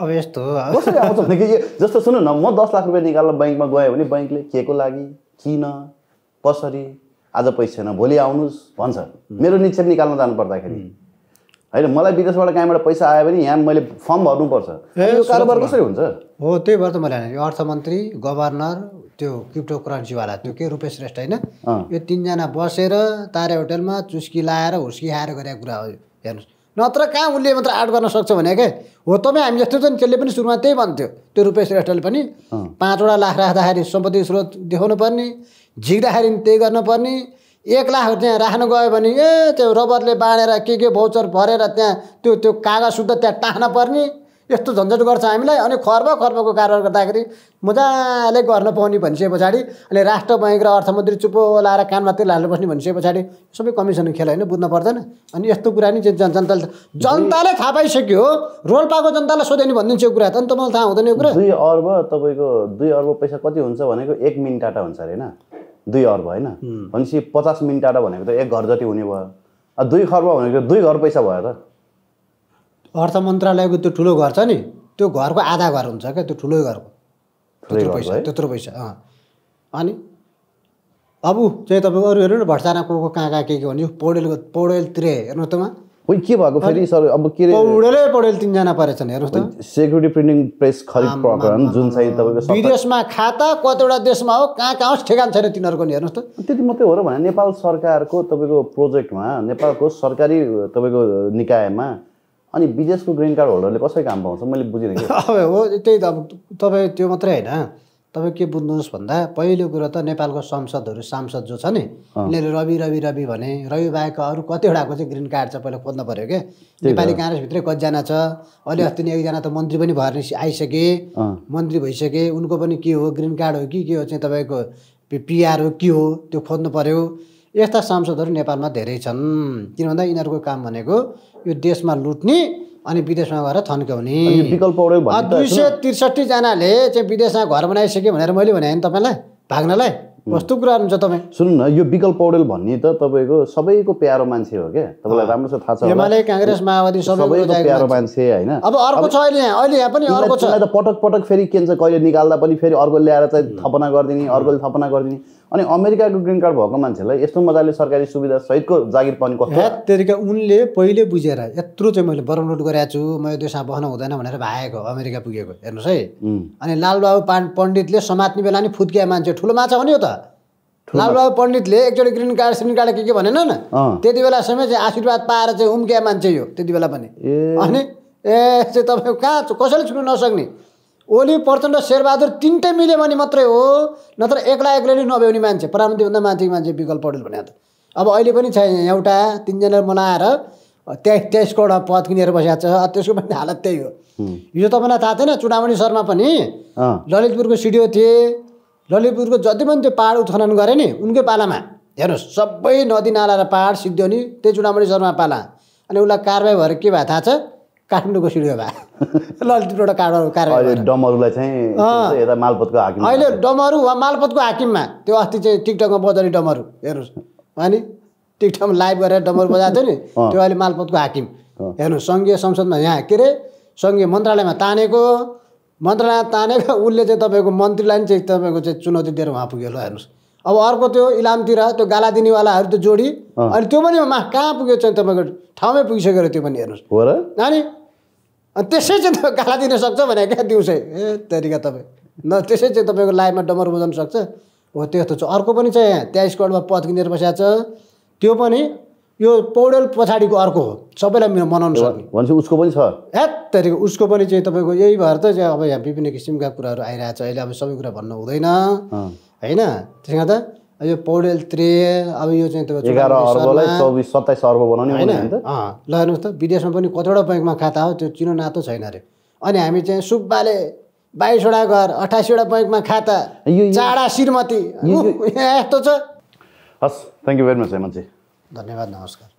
Speaker 1: अब यस्तो कसरी
Speaker 2: आउँछ जस्तो सुन न म दस लाख रुपियाँ निकाल्न ब्याङ्कमा गएँ भने ब्याङ्कले के को लागि किन कसरी आज पैसा छैन भोलि आउनुहोस् भन्छ मेरो निक्षेप निकाल्न जानु पर्दाखेरि होइन मलाई विदेशबाट कहीँबाट पैसा आयो भने यहाँ मैले फर्म भर्नुपर्छ यो कारोबार कसरी हुन्छ
Speaker 1: हो त्यही भएर त मैले यो अर्थमन्त्री गभर्नर त्यो क्रिप्टो करेन्सीवाला त्यो के रूपेश श्रेष्ठ होइन यो तिनजना बसेर तारे होटेलमा चुस्की लाएर हुस्की खाएर गरेको कुरा हो हेर्नुहोस् नत्र कहाँ उसले मात्र आर्ट गर्न सक्छ भने के हो तपाईँ हामी जस्तो छ नि त्यसले पनि सुरुमा त्यही भन्थ्यो त्यो रुपेश श्रेष्ठले पनि पाँचवटा लाख राख्दाखेरि सम्पत्ति स्रोत देखाउनु पर्ने झिक्दाखेरि त्यही गर्नुपर्ने एक लाख त्यहाँ राख्न गयो भने ए त्यो रबरले बाँडेर के के भाउचर भरेर त्यहाँ त्यो त्यो कागज सुद्धा त्यहाँ टाख्न पर्ने यस्तो झन्झट गर्छ हामीलाई अनि खर्ब खर्बको कारण गर्दाखेरि मजाले गर्न पाउने भनिसके पछाडि अनि राष्ट्र बैङ्क र अर्थमन्त्री चुप्पो लाएर कानमा तेल हालेर बस्ने भनिसके पछाडि सबै कमिसन खेल होइन बुझ्न पर्दैन अनि यस्तो कुरा नि जनताले जनताले थाहा पाइसक्यो रोल्पाको जनतालाई सोध्यो नि भनिदिन्छ यो कुरा त अन्त मलाई थाहा हुँदैन यो कुरा दुई
Speaker 2: अर्ब तपाईँको दुई अर्ब पैसा कति हुन्छ भनेको एक टाटा हुन्छ अरे होइन दुई अर्ब होइन भनेपछि पचास टाटा भनेको त एक घर जति हुने भयो दुई खर्ब भनेको दुई घर पैसा भयो त
Speaker 1: अर्थ मन्त्रालयको त्यो ठुलो घर छ नि त्यो घरको आधा घर हुन्छ क्या त्यो ठुलो घरको त्यत्रो पैसा त्यत्रो पैसा अँ अनि अब चाहिँ तपाईँको अरू हेर्नु न भट्टाना को को कहाँ कहाँ के के भन्यो पौडेलको पौडेलतिर हेर्नु त उयो के भएको फेरि सर अब के पौडेलै पौडेल तिनजना परेछन् हेर्नुहोस् त
Speaker 2: सेक्युरिटी प्रिन्टिङ प्रेस खरिद
Speaker 1: प्रकरण जुन चाहिँ तपाईँको विदेशमा खाता कतिवटा देशमा हो कहाँ कहाँ होस् ठेगान छैन तिनीहरूको नि हेर्नुहोस् त
Speaker 2: त्यति मात्रै हो र भने नेपाल सरकारको तपाईँको प्रोजेक्टमा नेपालको सरकारी तपाईँको निकायमा अनि विदेशको ग्रिन कार्ड होल्डरले कसरी काम पाउँछ मैले बुझिरहेको
Speaker 1: [LAUGHS] अब हो त्यही त अब तपाईँ त्यो मात्रै होइन तपाईँ के बुझ्नुहोस् भन्दा पहिलो कुरो त नेपालको संसदहरू सांसद जो छ नि उनीहरूले रवि रवि रवि भने रवि बाहेक अरू कतिवटाको चाहिँ ग्रिन कार्ड छ पहिला खोज्नु पऱ्यो क्या नेपाली काङ्ग्रेसभित्रै कतिजना छ अहिले अस्ति नै एकजना त मन्त्री पनि भएर आइसके मन्त्री भइसके उनको पनि के हो ग्रिन कार्ड हो कि के हो चाहिँ तपाईँको पिआर हो के हो त्यो खोज्नु पऱ्यो यस्ता सांसदहरू नेपालमा धेरै छन् किन भन्दा यिनीहरूको काम भनेको यो देशमा लुट्ने अनि विदेशमा गएर थन्क्याउने विकल्प दुई सय त्रिसठीजनाले चाहिँ विदेशमा घर बनाइसक्यो भनेर मैले भने नि तपाईँलाई भाग्नलाई कस्तो कुरा हुन्छ तपाईँ
Speaker 2: सुन्नु न यो विकल्प पौडेल भन्ने त तपाईँको सबैको प्यारो मान्छे हो क्या तपाईँलाई राम्रोसँग थाहा छ हिमालय काङ्ग्रेस माओवादी सबैको प्यारो मान्छे होइन अब अर्को छ अहिले अहिले यहाँ पनि अर्को छ पटक पटक फेरि के कहिले निकाल्दा पनि फेरि अर्को ल्याएर चाहिँ थपना गरिदिने अर्कोले थपना गरिदिने अनि अमेरिकाको ग्रिन कार्ड भएको मान्छेलाई यस्तो मजाले सरकारी सुविधा सहितको जागिर पाउने कस्तो
Speaker 1: तरिका उनले पहिले बुझेर यत्रो चाहिँ मैले बर्मलोड गरेको छु यो देशमा बस्न हुँदैन भनेर भाएको अमेरिका पुगेको हेर्नुहोस् है अनि लालबाबु पण्डितले समात्ने बेला नि फुत्किया मान्छे ठुलो माछा हो नि त लालबाबु पण्डितले एकचोटि ग्रिन कार्ड सिन कार्ड के के भनेन न त्यति बेलासम्म चाहिँ आशीर्वाद पाएर चाहिँ उम्किया मान्छे यो त्यति बेला पनि अनि ए चाहिँ तपाईँ कहाँ कसैले छुट्नु नसक्ने ओली प्रचण्ड शेरबहादुर तिनटै मिल्यो भने मात्रै हो नत्र एक्ला एक्लै नै नभ्याउने मान्छे प्रधानमन्त्रीभन्दा मान्छे मान्छे विकल्प पौडेल भने त अब अहिले पनि छ एउटा तिनजना मनाएर त्यहाँ तेइस करोड पद किनेर बसेको छ त्यसको पनि हालत त्यही हो हिजो तपाईँलाई थाहा थिएन चुनावणी शर्मा पनि ललितपुरको सिडिओ थिए ललितपुरको जति पनि त्यो पाहाड उत्खनन गरे नि उनकै पालामा हेर्नुहोस् सबै नदी नाला र पाहाड सिद्धियो नि त्यही चुनावणी शर्मा पाला अनि उसलाई कारवाही भएर के भए थाहा छ काठमाडौँको सिडियो भयो ललितपुरबाट काँडो कार्य
Speaker 2: चाहिँ यता मालपतको हाकिम अहिले
Speaker 1: डमरु वा मालपतको हाकिममा त्यो अस्ति चाहिँ टिकटकमा बजाउने डमहरू हेर्नुहोस् नि टिकटकमा लाइभ गरेर डमर बजाएको थियो नि त्यो अहिले मालपतको हाकिम हेर्नु सङ्घीय संसदमा यहाँ के अरे सङ्घीय मन्त्रालयमा तानेको मन्त्रालय तानेको उसले चाहिँ तपाईँको मन्त्रीलाई पनि चाहिँ तपाईँको चाहिँ चुनौती दिएर उहाँ पुग्यो ल हेर्नुहोस् अब अर्को त्यो इलामतिर त्यो गाला दिनेवालाहरू त्यो जोडी अनि त्यो पनि कहाँ पुग्यो चाहिँ तपाईँको ठाउँमै पुगिसकेर त्यो पनि
Speaker 2: हेर्नुहोस्
Speaker 1: अनि अनि त्यसै चाहिँ तपाईँ गाला दिन सक्छ भने क्या दिउँसै ए तरिका तपाईँ न त्यसै चाहिँ तपाईँको लाइफमा डमर बुझाउन सक्छ हो त्यस्तो छ अर्को पनि छ यहाँ त्यहाँ स्क्वाडमा पद किनेर बसेको छ त्यो पनि यो पौडेल पछाडिको अर्को हो सबैलाई मनाउनु सक्ने
Speaker 2: भनेपछि उसको पनि छ
Speaker 1: ह्या तरिका उसको पनि चाहिँ तपाईँको यही भएर त अब यहाँ विभिन्न किसिमका कुराहरू आइरहेको छ अहिले अब सबै कुरा भन्नु हुँदैन होइन त्यसै कारण त यो पौडेल त्रेय अब यो चाहिँ चौबिस
Speaker 2: सत्ताइस अर्ब बनाउने होइन
Speaker 1: ल हेर्नुहोस् त विदेशमा पनि कतिवटा ब्याङ्कमा खाता हो त्यो चिनो नातो छैन अरे अनि हामी चाहिँ सुब्बाले बाइसवटा घर अठाइसवटा ब्याङ्कमा खाता चाडा श्रीमती यस्तो छ
Speaker 2: हस् thank you very much Hemant धन्यवाद नमस्कार